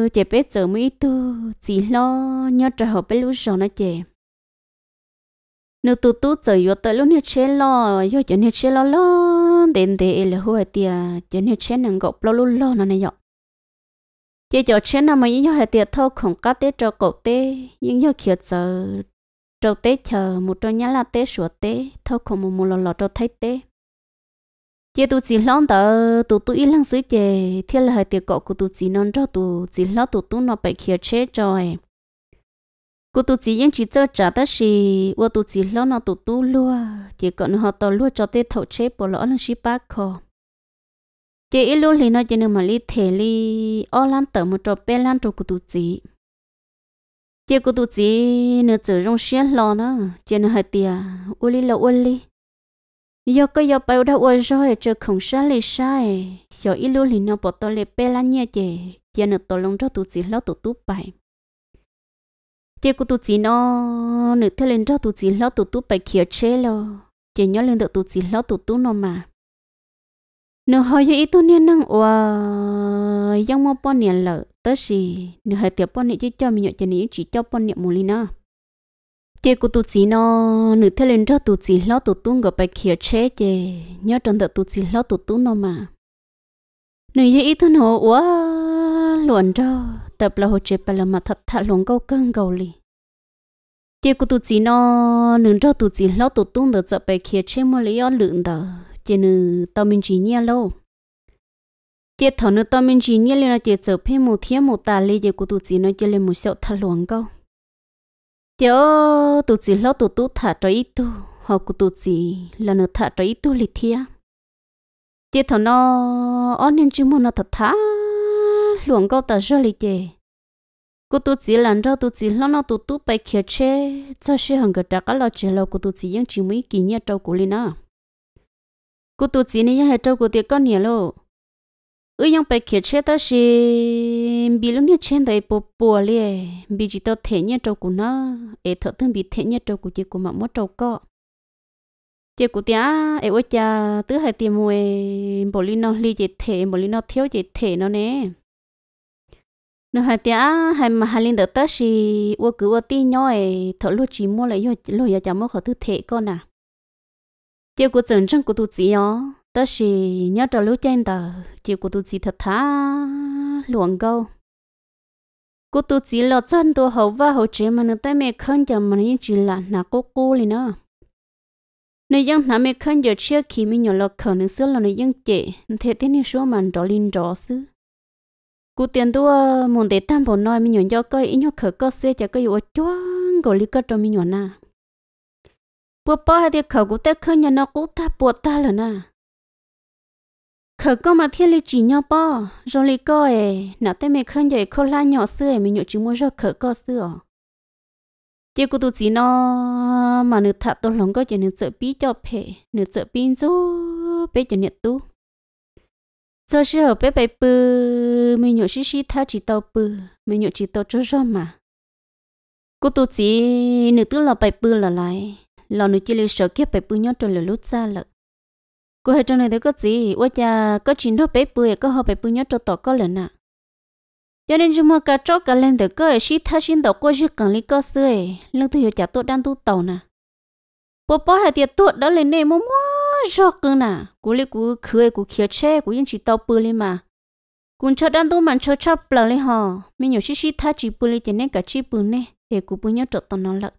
chị biết giờ mới tu chỉ lo nhớ trong hộp bé lúc rồi nó chị nếu tu tu chơi yo tới lúc nhớ chế lo yo cho nhớ chế lo lo đến để là hồi tiệt cho nhiệt chế nàng gộp lo lo lo nó này dọc chị cho chế nào mà những hệ tiệt thâu không cá tết cho cậu tê những nhớ khiết giờ trâu tế chờ một trâu nhá là tế sủa tế thâu không một một lò lò trâu thấy tế chị tụ chỉ lon tờ tụ tụ ít lăng sứ chè thiên là hai tiệc cọ của tụ chỉ non cho tụ chỉ lo tụ tu nó bị kia chết rồi cô tụ chỉ yên chỉ cho trả ta xì qua tụ chỉ lo nó tụ tu luôn. chỉ còn họ tàu luôn cho tê thầu chết bỏ lỡ lăng ship bác kho chị ít lua thì nó chỉ nên mà li thể li o lan tờ một trò bé lan trò của tụ chỉ chị cô tụt gì nữa tự rong xiên lo nó chị nó hơi tiệt u li là u li giờ có giờ bao đâu u rồi chờ không xa lì sai giờ ít lúc thì nó bỏ tôi lệ bê lan nhẹ chị chị nó tôi lông cho tụt gì lo tụt tụt bài chị cô tụt gì nó nữa thế lên cho tụt gì lo tụt tụt bài kia chế lo chị nhớ lên được tụt gì lo tụt tụt nó mà nếu họ yêu ít thôi nang wa yang mo pon niên lợ tớ gì nếu hai tiệp bao nhiêu chỉ cho mình nhọ cho niên chỉ cho bao nhiêu mù li na chị cô tụt gì nó nữ thế lên cho tụt gì lo tụt tung gặp bài kia chế chê nhớ trong đợt tụt gì lão tụt tung nó mà nếu yêu ít thôi nó wa luận cho tập là hồ chế bài là mà thật thà luận câu cưng câu li chỉ có tụt gì nó nếu cho tụt gì lo tụt tung đợt tập bài kia chế mà lấy ở lượng đợt chỉ nữ tao mình chỉ nhia lâu chỉ thầu nữ tao mình chỉ nhia lên nó chỉ trở phê một thiên một tà lê chỉ của tổ chức nó chỉ lên một sẹo thà luồng câu chỉ ô tụi chỉ lo tụi tụi thả cho ít tu họ của tổ chức là nó thả cho ít tu lịch thiên chỉ thầu nó ở nên chỉ muốn nó thật thả luồng câu tao rồi lì chỉ cô tu chỉ làm cho tu chỉ lo nó tu tu bay kia che cho xe hàng cái trạc lo chỉ lo cô tu chỉ những chỉ mấy kỷ niệm trâu của nào cô tu chỉ này hay trâu của tiệc con nhỉ lô ư yang bé kia chết ta xí bị lúc nhớ trên đời bố bùa lê bị chỉ tao thể nhớ trâu của nó ế thợ thương bị thể nhớ trâu của chị của mẹ mất trâu cọ chị của tia ế ôi cha tứ hai tiền mua bổ lý nó ly chị thể bổ lý nó thiếu chị thể nó nè nó hai tia hai mà hai linh đợt ta xí ua cứ ua ti nhau ế thợ lúc chỉ mua lại rồi rồi giờ chả mua khỏi thứ thể con à chiều của chừng chân của tôi chỉ ó đó là nhớ trò lúa trên tờ chiều của tôi chỉ thật thà luồng câu cô tôi chỉ lo chân tôi hậu và hậu chế mà nó tay mẹ khăn cho mà nó chỉ là nà cô cô liền đó. nơi dân nà mẹ khăn giờ chia khi mình nhỏ lo khờ nó xưa là nơi dân chế thế thế nên số mà đó linh đó xứ cô tiền tôi muốn để tam bộ nói mình nhỏ cho coi ít nhỏ khờ có xe cho coi ô chua gọi lý cơ cho mình nhỏ na bố bố hay thì khẩu cũng tết khơi nhà nó cũng ta bố ta rồi nè khẩu có mà thiên lý chỉ nhau bố rồi lý có ấy nã tết mình khơi vậy khâu la nhỏ xưa ấy mình nhậu chỉ muốn cho khẩu có xưa chỉ cô tu chỉ nó mà nửa thà tôi lòng có chỉ nửa sợ bí cho phê nửa sợ bí chú bé cho nửa tu giờ sẽ hợp bé bé bự mình nhậu xí xí tha chỉ tàu bự mình nhậu chỉ tàu cho cho mà cô tu chỉ nửa tu là bé bự là lại lò nụ chỉ lưu sợ kiếp bé bự nhớ trôn lửa lút xa lợ cô hai trong này thấy có gì ôi cha có chuyện đó bé bự à, có họ bé bự nhớ trôn tỏ có lần à cho nên chúng mua cá chó cá lên được có sĩ tha xin đầu cô chứ cần lý có xưa à. lương tôi hiểu trả tôi đang tu tàu nè bố bố hai tiệt tôi đó lên này mua mua cho cơ nè cú lý cú khơi cú khía che cú yên chỉ tàu bự lên mà cũng cho đang tu mà cho chắp là lên họ mình nhiều sĩ sĩ tha chỉ bự lên cho nên cả chỉ bự này để cú bự nhớ trộn tàu nó lợn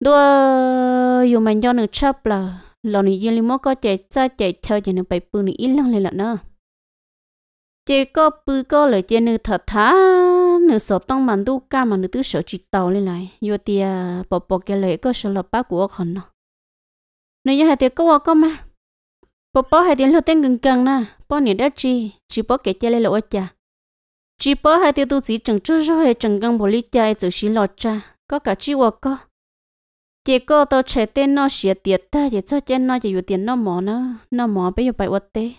đua dù mà cho được chấp là lần này yên limo có chạy cha chạy theo chạy nó bảy bự này ít lần lên là nữa chạy có bự có lời chạy nó thật thà nó sợ tông mạnh đu ca mà nó tứ sợ chỉ tàu lên lại dù thì bỏ bỏ cái lời có sợ là ba của con nó nó như hai tiếng có có mà bỏ bỏ hai tiếng lo tên gần gần na bỏ nè đã chi chỉ bỏ cái chạy lên là cha chỉ bỏ hai tiếng tu chỉ chẳng chút rồi chẳng gần bỏ lý cha ấy chỉ lọt cha có cả chi hoặc có chị cô tôi chạy tên nó xịa tiệt ta chị cho chân nó chỉ dụ tiền nó mỏ nó nó mỏ bây giờ phải vật tê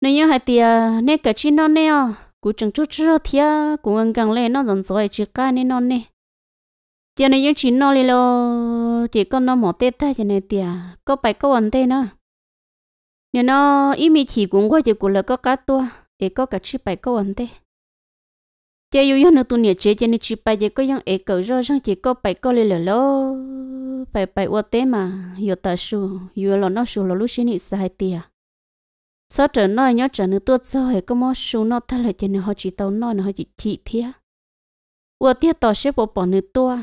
nếu như hai tia nè cái chi nó nè cú chẳng chút chút thia cũng ngang ngang lên nó dần rồi chỉ cái nè nó nè chị này những chỉ nó lên lo chị con nó mỏ tê ta chỉ này tia có phải có vấn tê nó nếu nó ít mi chỉ cũng có chỉ cũng là có cá to, để có cái chi phải có vấn tê chế yêu yêu nó tu nhiệt chế chế nó chỉ bài chế có những ế cầu rồi xong chỉ có bài có lê lờ lô bài bài ô tế mà yêu ta su yêu lo nó su lo lúc xin ít sai tia sau trở nói nhớ trở nữa tuốt rồi, hệ có mò su nó thay lại cho nên họ chỉ tàu nó nó họ chỉ chỉ thia ô tia tàu sẽ bỏ bỏ nữa tua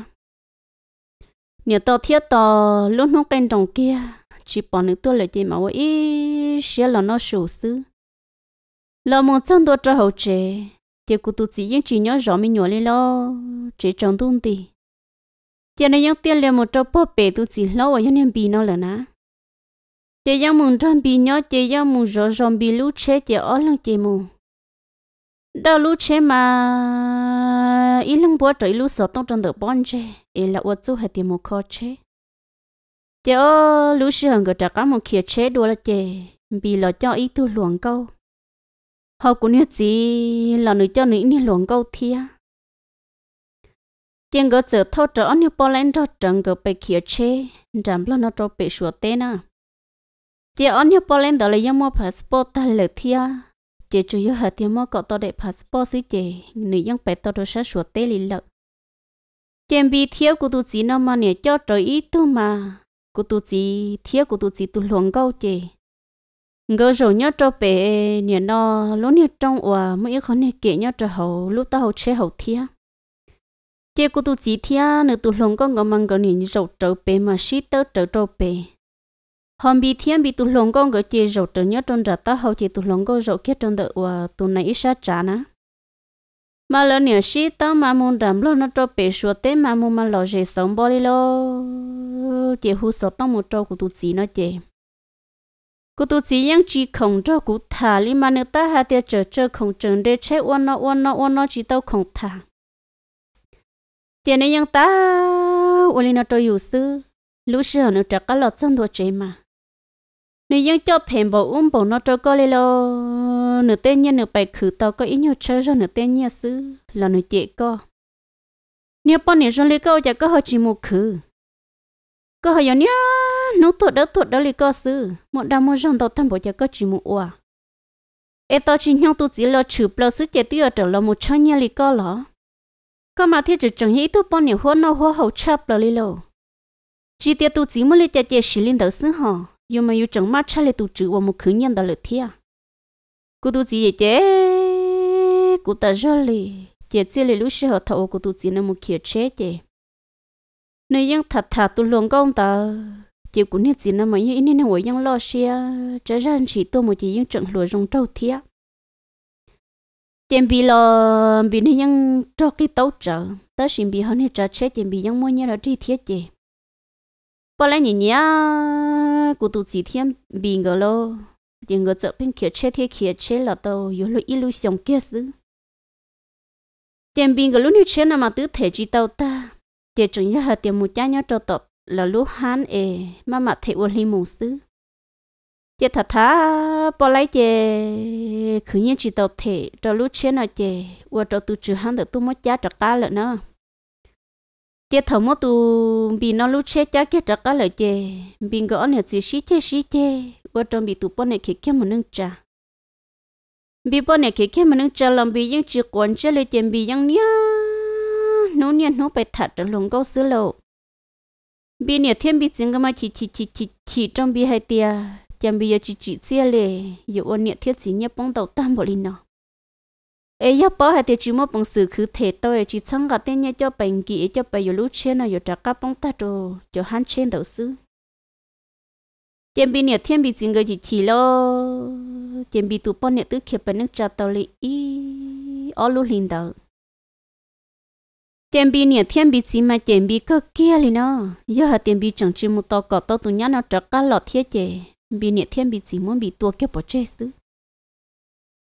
nhiều tàu thia tàu lúc nó canh trong kia chỉ bỏ nữa tua lại chế mà ô ý sẽ là nó su sư lo một chân tua cho hậu chế thì cô tụ chỉ những chỉ nhớ rõ mình nhỏ lên lo chỉ trồng tung tì thì này những tiền liền một trâu bò bể tụ chỉ lo ở những niệm bì nó là ná thì những muốn tròn bì nhớ thì những muốn rõ rõ bì lũ chế thì ở lăng thì mùng đâu lũ chế mà ít lăng bỏ trời lũ sợ tông tròn được bón chế ít là uất chú hay thì một khó chế thì ở lú sư hằng cái trà cá một kia chế đua là chế bì lo cho ít tu luồng câu họ cũng như gì là nữ cho nữ đi luồng câu thia tiếng gỡ giờ thâu trở như bao lên cho trần gỡ bị kia chê giảm lo nó cho bị sửa tên à chỉ ăn như bao lên đó là yếm mua passport ta lỡ thia chỉ chủ yếu hạt yếm mua cọ to để passport xí chỉ nữ yếm bị to đồ sát sửa tên lì lợ chỉ bị thiếu của tụi chị nó mà nè cho trời ít thôi mà của tụi chị thiếu của tụi chị tụi luồng câu chỉ ngỡ rồi nhớ cho bé nhà nó lúc này trong ủa mấy cái con này kể nhớ cho hậu lúc tao hậu chế hậu thia chế cô tu chỉ thia nữa tu lòng con ngỡ mang ngỡ nhìn rồi trở bé mà xí tớ trở cho bé hôm bị thiên bị tu lòng con ngỡ chế rồi trở nhớ trong rạp tao hậu chế tu lòng con rồi kia trong đợt ủa tu này ít sát trả nè mà lần nhà xí tao mà muốn làm lo nó cho bé số té mà muốn mà lo dễ sống bỏ đi lo chế hú sợ tao một trâu của tu chỉ nó chế cô tu chỉ yang chỉ không cho cô thả li mà nếu ta hai tiệt chờ chờ không chừng để chế ôn nó ôn nó ôn nó chỉ tao không thả tiền này yang ta ôn li nó cho yêu sư lúc xưa nó chắc cả lọt trong đồ chế mà nếu yang cho phèn bộ um bộ nó cho cô li lo nửa tên nhiên nửa bài khử tao có ý nhau chơi rồi nửa tên nhiên sư là nửa chế co nếu bọn này rồi li câu chả có họ chỉ một khử có họ giống nhau nó tuột đó tuột đó lì cơ sư một đám một dòng đầu thăm bộ cho có chỉ một ua e to chỉ nhau tu chỉ lo chữ lo sức chế tiêu trở lo một chân nhà lì cơ lọ cơ mà thiết chỉ chẳng nghĩ tu bao nhiêu hoa nó hoa hậu chắp lo lì lo chỉ tiêu tu chỉ một lì chế chế xí linh đầu sư hả? dù mà dù chẳng mắt chả lì tu chữ và một khứ nhân đó lì thia cô tu chỉ chế cô ta rồi lì chế chế lì lúc xưa họ thầu cô tu chỉ nó một kia chế chế nếu yang thật thật tu luôn công tờ chiều cũng như gì nữa mà như ini ngồi yang lo xia trở ra chỉ tôi một chỉ những trận lùa rong trâu thía tiền bị lo bị nên yang cho cái tấu trợ ta xin bị hơn hết trợ chết tiền bị yang mua nhà là chỉ thiết gì bỏ lại nhìn nhá cụ tụ chỉ thiên bị ngờ lo tiền ngờ chợ bên kia chết thiết kia chết là tàu yếu lo illusion kia xứ tiền bị ngờ lúc như chết nào mà tứ thể chỉ tàu ta tiền chúng nhà hạt tiền một cha nhau cho tập là lúc hắn ê mà mà thấy uổng li mù sư chị thật thà bỏ lấy chè cứ như chỉ tàu thể cho lúc trên là chè, uổng cho tụ trừ hắn được tụ mất cha cho cá lợn nữa chị thầm mất tụ bị nó lúc chết cha kia cho cá lợn chè, bị gõ này chỉ xí chê xí chê uổng cho bị tụ bỏ này kia kia một nâng trà bị bỏ này kia kia một nâng trà làm bị những chỉ còn chơi lấy chị bị những nha, nô nia nô bài thật trong lòng câu xứ lộ bi nè thiên bi chính cái mà chỉ chỉ chỉ chỉ chỉ trong bi hai tia chẳng bây giờ chỉ chỉ chia lệ giờ ôn nè thiết chỉ nhớ bóng đầu tam bộ linh nó ai giờ bỏ hai tia chỉ mua bóng sự cứ thể tôi chỉ chẳng cả tên nhớ cho bệnh kỹ e cho bây giờ lúc trên là giờ trả cả bóng ta đồ cho hắn trên đầu sư chẳng bây nè thiên bi chính cái chỉ chỉ lo chẳng bây tụ bọn nè tứ kia bên nước trà tàu lì ý ở lúc linh đầu tiền bi nè thiên bi gì mà tiền bi cơ kia liền nó giờ hả tiền bi chẳng chịu một tao cọ tao tụi nhà nó trở cả lọ thiên chè bi nè tiền bi gì muốn bị tua kia bỏ chết chứ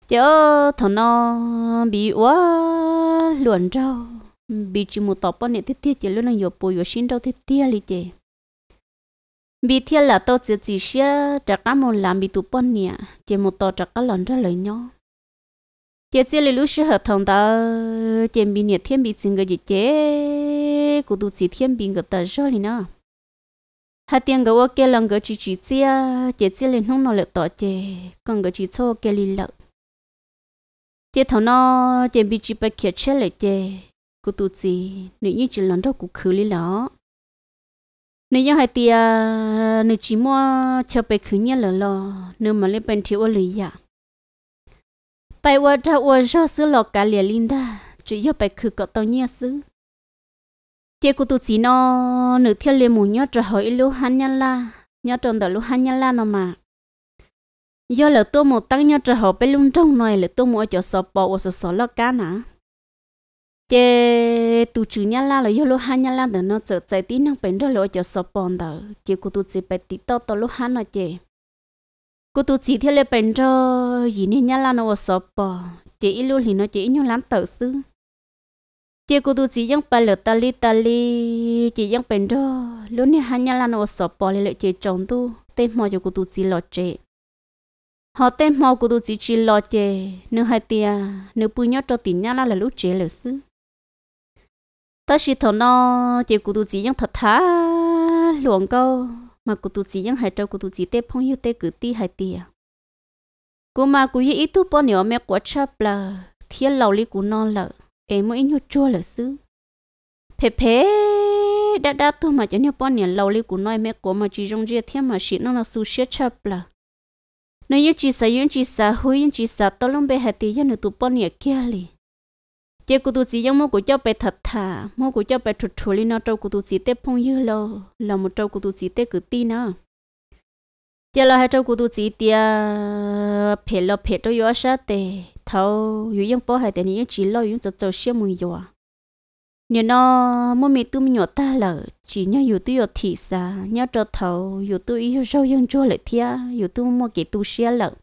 chớ thằng nó bị quá luồn rau bị chỉ một tao bỏ nè thiết thiết chè luôn là nhiều bồi nhiều xin đâu thiết thiết liền chè bị thiết là tao chỉ chỉ xia trở cả một làm bị tụi bỏ nhà chỉ một tao trở cả lọt ra lời nhau chế chế lấy lúc sư hợp đồng đó chế bị nhiệt thiên bị chính cái gì chế cụ tụ chỉ thiên bị cái tờ rồi nữa hai tiền cái ok lần cái chỉ chỉ chế chế chế lấy không nói được tỏ chế còn cái chỉ cho cái lý lợi chế thằng nó chế bị chỉ bắt kia chơi lấy chế cụ tụ chỉ nếu như chỉ lần đó cũng khử lý lọ nếu như hai tiền nếu chỉ mua chơi bị khử nhẹ lọ lọ nếu mà lấy bên thiếu ở lý à bây giờ ta vợ cho sư lộc cả liền linh ta chủ yếu bài khử cọ tao nhia sư chị cô tụt chỉ nó nửa thiên liền mù nhớ trở hỏi lưu han nhăn la nhớ tròn đỡ lưu han nhăn la nó mà do là tôi một tăng nhớ trở hỏi bên lung trong này là tôi mua chỗ sọ bò và sọ sọ lọt cá nè chị tụt chữ nhăn la là yêu lưu han nhăn la để nó trở chạy tí năng bên đó là chỗ sọ bò đỡ chị cô tụt chỉ bài tí to to lưu han nó chị cô tu chỉ theo lệ bệnh cho gì nên nhá là nó sợ bỏ à. chỉ lưu thì nó chỉ nhau lắm tự sư chị cô tu chỉ giang bà lỡ tali tali chỉ giang bệnh cho luôn thì hai nhá là nó sợ bỏ à, lại chị chồng tu tên mò cho cô tu chỉ lọt chị họ tên mò cô tu chỉ chỉ lọt chị nửa hai tia nửa bùi nhót cho tiền nhà là là lúc chị lỡ sư ta chỉ thằng nó chỉ cô tu chỉ giang thật thà luồng câu mà cụ tụt chỉ những hai trâu cụ tụt chỉ tê phong yêu tê cử ti hai tia cô mà cụ yêu ít thu bao nhiêu mẹ quá chập là thiên lầu li cụ non lợ em mới nhốt chua lợ xứ phê phê đã đã thu mà cho nhiều bao nhiêu lầu li cụ nói mẹ của mà chỉ trong riêng thiên mà chỉ nó là su sét chập là nếu như chỉ sa những chỉ sa hối những chỉ sa tao lông bé hai tia những tụ bao nhiêu kia li chế cụ tụi chị giống mô của cho bé thật thà mô của cho bé chuột chuột lên nó trâu cụ tụi chị tết phong như lo là một trâu cụ tụi chị tết cứ tin nó giờ là hai trâu cụ tụi chị tia phe lo phe trâu yếu sát tê thâu yếu giống bỏ hai tê những chỉ lo yếu cho trâu xem mùi yếu nhớ nó mô mẹ tụi nhỏ ta là chỉ nhớ yếu tụi yếu thị xa nhớ trâu thâu yếu tụi yếu rau yếu cho lại thia yếu tụi mô kể tụi xe lợn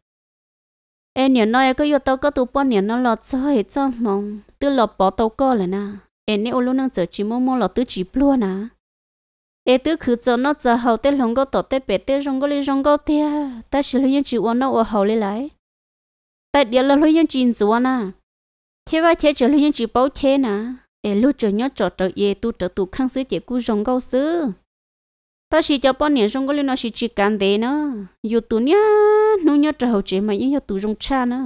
เอ็นเนี่ยน้อยก็อยู่ตัวก็ตัวป้อนเนี่ยน้อหลอดซ้อยจ้องมองตัวหลอดปอตัวก็เลยนะเอ็นเนี่ยอุลุนังเจอจีโมโมหลอดตัวจีปลัวนะเอ็ตัวคือจนนอจะเฮาเต้หลงก็ต่อเต้เป็ดเต้รงก็เลยรงก็เตี้ยแต่ฉันเลยยังจีวันนอว่าเฮาเลยไหลแต่เดี๋ยวเราเลยยังจีนจัวนะเชื่อว่าเชื่อจะเลยยังจีเป้าเชื่อนะเอ็ลูกจะยอดจอดเตเยตัวเตตัวข้างซื้อเจ็บกูรงก็ซื้อแต่สิจะป้อนเนี่ยรงก็เลยนอสิจีกันเดนะอยู่ตัวเนี่ย nó nhớ trở hậu chế mà nhớ tù trong cha nữa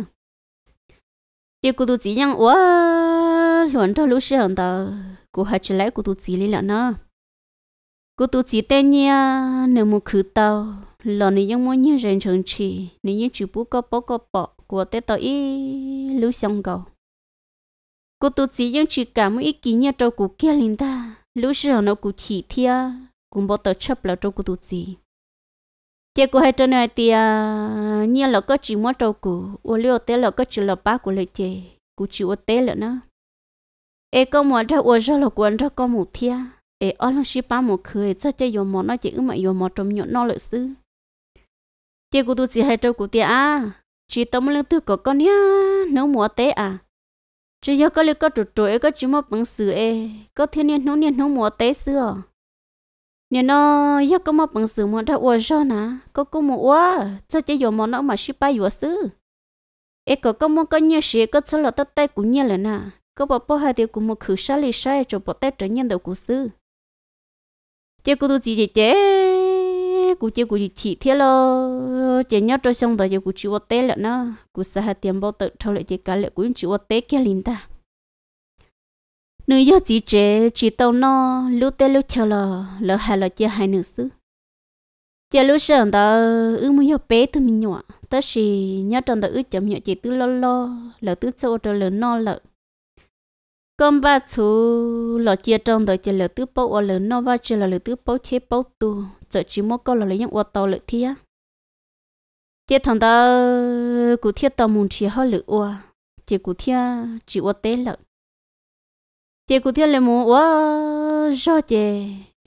thì cụ tù chỉ nhang ủa luận cho lũ sĩ hận tờ cụ hạt chỉ lấy cụ tù chỉ lý là nó cụ tù chỉ tên nha nếu một khử tàu lọ này giống mỗi như rèn trường chỉ nếu như chịu bút có bó có bọ của tế tàu ý lũ xong cầu cụ tụ chỉ giống chỉ cả mỗi ý kiến nha trâu cụ kia linh ta lũ sĩ hận nó cụ chỉ thia cũng bỏ tờ chấp là trâu cụ tù chỉ chị cô hay trên này thì nhiên là có chỉ mua trâu cũ ô liu té là có chỉ là ba của lấy chị của chỉ ô té là nó ê có muốn trâu ô cho là quần trâu có một thia ê ở lăng ship ba một khơi cho chơi dùng món nó chỉ mà dùng món trong nhộn nó lợi sư chị cô tôi chỉ hay trâu của tia chỉ chị tao mới lương tư có con nhá nấu mua té à chỉ giờ có liu có trụ trụ có chỉ mua bằng sữa ê có thiên nhiên nấu nhiên nấu mua té xưa nhớ nó giờ có một bằng sự mà đã uống cho nà có cũng một uống cho chỉ dùng món nó mà ship bay uống xứ ấy có có một cái nhiều gì có cho là tất tay cũng nhiều lần à, có bảo bảo hai điều cũng một khử sa lì sa cho bảo tay trở nhân đầu cũng xứ chỉ cũng tôi chỉ chỉ chế cũng chỉ cũng chỉ thiệt lo chỉ nhớ cho xong rồi chỉ cũng chịu uống té lần nà cũng sa hai tiền bao tự thâu lại chỉ cả lại cũng chịu uống té kia linh ta nếu do chỉ trẻ chỉ tàu nó lú tê lú chờ lò lỡ hà lò chơi hai nữ xứ chờ lú sờn tờ ư mu yo bé tụi mình nhỏ tớ xì nhớ trong tờ ư chậm nhỏ chỉ tứ lo lo lỡ tứ sâu tờ lỡ no lỡ con ba chú lọ chia trong tờ chờ lỡ tứ bốc ở lỡ no và chờ lỡ tứ bốc chế bốc tu giờ chỉ mua con lỡ lấy những ô tàu lỡ thia chế thằng tờ cụ thiết tàu muốn chỉ hơi lỡ ô chỉ cụ thiết chỉ ô té lỡ chị cụ thiên là muốn wow do chị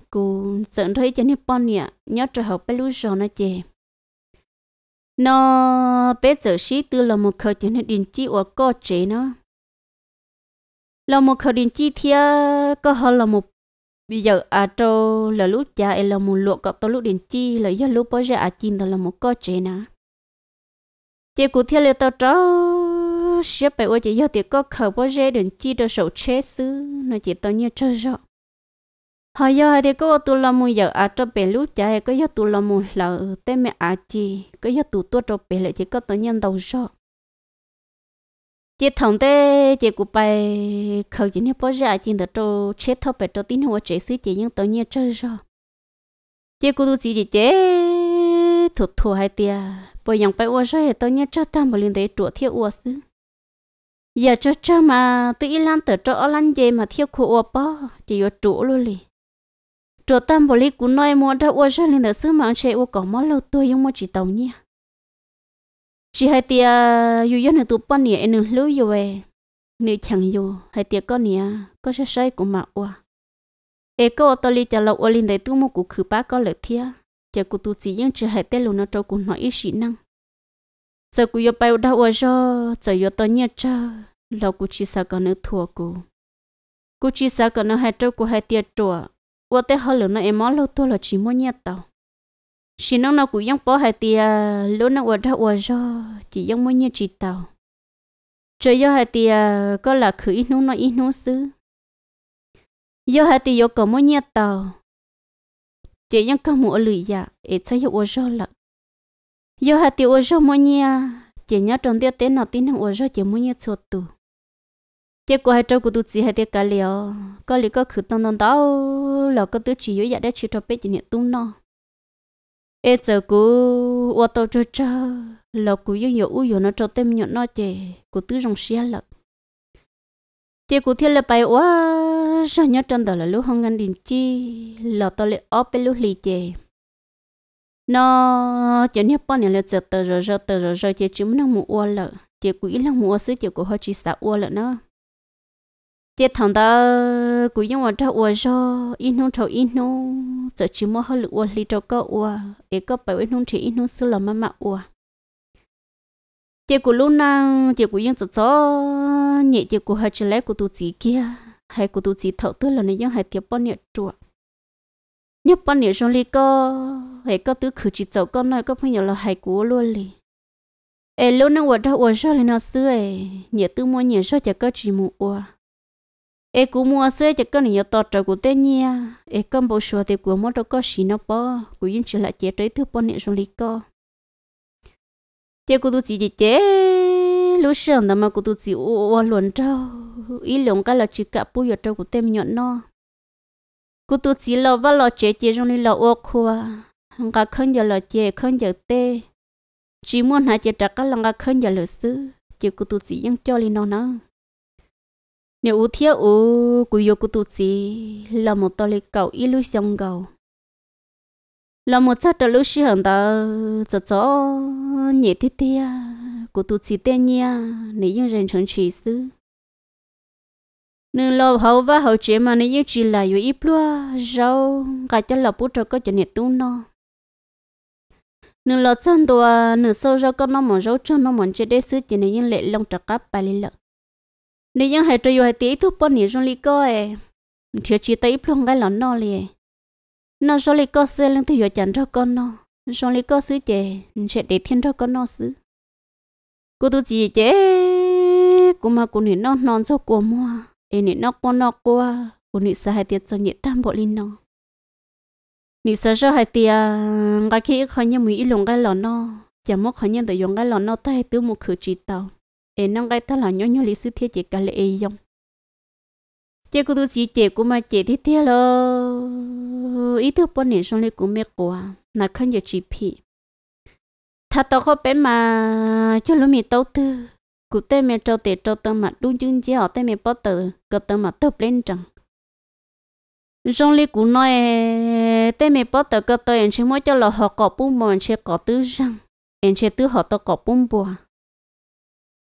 cụ dẫn thấy cho nên bọn nhỉ nhớ trở học bé lú giò nó chị nó bé giờ xí tư là một khẩu cho nên điện chi ở có chị nó là một khẩu điện chi thia có họ là một bây giờ à trâu là lúc cha em là một luộc có tôi lúc điện chi là do lúc bây giờ à chín là một có chị nè chị cụ thiên là tao trâu lúc xếp bé ôi chị do tiệc có khờ bó rê đừng chi đồ sầu chế xứ nó chỉ tao như chơi rõ họ do hai thì có tu lo mù giờ à cho bé lúc chạy có do tu lo mù lợ tê mẹ à chi có do tu tua cho bé lại chỉ có tao nhân đầu rõ chị thằng tê chị cụ bay khờ chỉ như bó rê chỉ được cho chế thâu bé cho tin hồ chế xứ chỉ nhưng tao như chơi rõ chị cụ tu chỉ chị chế thuộc thuộc hai tia bây giờ bé ôi rê tao như cho tam bờ liên đấy trụ thiệt ua xứ giờ cho cho mà tự lan tự cho lan về mà thiếu khổ ốp bó chỉ có chỗ luôn đi chỗ tam bồ lì cũng nói mua ra ô ra nên để xứ mà xe ô có món lâu tôi nhưng mà chỉ tàu nha chỉ hai tia à, dù dân tụ bọn nhỉ em lưu dù về nếu chẳng dù hai tia con nhỉ có sẽ à, say của mà ô ê có ở tô lì trả lậu ô linh để tu mua cụ khử ba có lợi thia chỉ cụ tu chỉ những chỉ hai tên luôn nó cho cụ nói ý sĩ năng giờ cú yo bay đau ở cho giờ yo tôi nhớ cho lâu cú chỉ sợ còn nữa thua cú cú chỉ sợ còn nữa hai trâu cú hai tiệt trùa ở thế họ lửa nó em mót lâu tôi là chỉ muốn nhớ tàu chỉ nó nó cú yong bỏ hai tiệt lúc nó ở đau ở cho chỉ yong muốn nhớ chỉ tàu chơi yo hai tiệt có là khử ít nó ít nó xứ yo hai tiệt yo còn muốn nhớ tàu chỉ yong có mua lười dạ ít sao yo ở cho là yo hati wo jo mo nia chỉ nhớ trong tiết tế nào tin hàng wo jo chỉ mo nia chuột tu chỉ qua hai trâu của tu chỉ hai tiết cả liều có lý có khử tông tông đó là có tứ chỉ yếu dạ đã chỉ cho biết chỉ niệm tung nó ê e giờ cú wo tàu cho cho là cú yêu yêu u yêu nó cho tem nhọn nó chè cú tứ rong xia lợt chỉ cú thiên là bài quá sao nhớ trong đó là lúc không ngăn đình chi là tao lại óp bên lúc lì chè nó chỉ nhớ bao nhiêu là giờ tờ rồi giờ tờ rồi giờ chỉ chúng nó mua ô lợ chỉ quỹ là mua sữa chỉ của họ chỉ xả ô lợ nó chỉ thằng ta quỹ giống mà trao ô cho ít nông cho ít nông giờ chỉ mua hơi lựa ô lì trao có ô để có bảy nông chỉ ít nông sữa là mà mà ô chỉ của lúc nào chỉ của những chỗ chỗ nhẹ chỉ của họ chỉ lấy của tụ chỉ kia hay của tụ chỉ thầu tư là nó giống hai tiệp bao nhiêu chuột nếu bọn nhiều trong lì có hệ có tứ khử chỉ dầu con nói có phải nhiều là hải cú luôn lì ê lâu năm quạt đó, quạt sao lì nó xưa ê nhiều tứ mua nhiều sao chả có chỉ mua quạt ê cú mua xưa chả có nhiều tọt trời của tê nhia ê con bộ sủa thì của mua đâu có xí nó bò của yên chỉ là chế tới thứ bọn nhiều trong lì có chế của tôi chỉ chỉ chế lúc sáng đó mà của tôi chỉ ô ô luận trâu ý lượng cái là chỉ cả bùi ở trâu của tê nhọn no cú tu chỉ lo vợ lo chế chế trong lo ô khua không cả không giờ lo chế không giờ tê chỉ muốn hai chế trắc cả lòng cả không giờ lo sư chỉ cú tu chỉ ยัง cho li nó nó nếu u thiếu u cú yêu cú tu chỉ là một to li cầu ít lối xong cầu là một chắc trở lưu sĩ hẳn đó cho cho nhẹ thế thế cú tu chỉ tên nha nếu những 人成趋势。nên lo hậu và hậu chế mà nên yêu chỉ là yêu ít lúa rau cái chân là bút cho có chân nhiệt tu nó nên lo chân tua nên sâu rau có nó mòn rau chân nó mòn chế để sứ chỉ nên những lệ long trạc cấp bài lý lợ nên những hệ cho yêu hệ tí thuốc bọn nhiệt trong lý coi e. thiếu chỉ tới ít lúa cái lón nó liền e. nó rau lý coi xe lên thì yêu chân rau con nó rau lý coi sứ chế chế để thiên rau con nó sứ cô tu chỉ chế cô mà cô nhìn nó non sao cô mua e ni nó con nó qua u ni sa hai tiệt cho nhị tam bộ linh nó ni sa cho hai tiệt cái khi khó nhớ mũi lồng cái lò nó chả mốt khó nhớ tự dùng cái lò nó tay tứ một khử chi tàu e nó cái ta là nhớ nhớ lý sư thiết chỉ cái lệ e dùng chế cô tu chỉ chế cô mà chế thiết thiết lo ý thức bọn này xong lấy cô mẹ cô à là không giờ chỉ phi thật tao có bé mà cho lúc mình tao tư cụ tê mẹ trâu tê trâu tơ mà đúng chứng chỉ họ tê mẹ bắt tờ cơ tơ mà tập lên chẳng trong lý cụ nói tê mẹ bắt tờ cơ tơ em chỉ mới cho là họ có bún bò em chỉ có tứ răng em chỉ tứ họ tơ có bún bò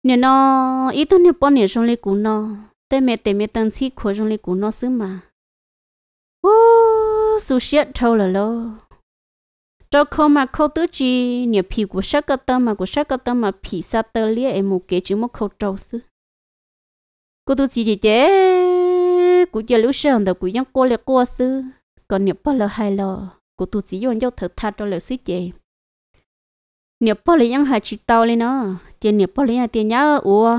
nè nó ít tôi nè bọn nè trong lý cụ nó tê mẹ tê mẹ tăng sĩ khổ trong lý cụ nó xứ mà ô su shiết trâu là lâu cho khô mà khô tứ chi nhà phì của sắc cơ tâm mà của sắc cơ tâm mà phì sa tơ lia em một cái chữ một khâu trâu sư cô tu chỉ chỉ chế của giờ lũ sơn đó của dân cô là cô sư còn nhà bao là hay lò cô tu chỉ yon cho thật thà cho là sư chế nhà bao là dân hai chỉ tao lên nó chế nhà bao là tiền nhá ủa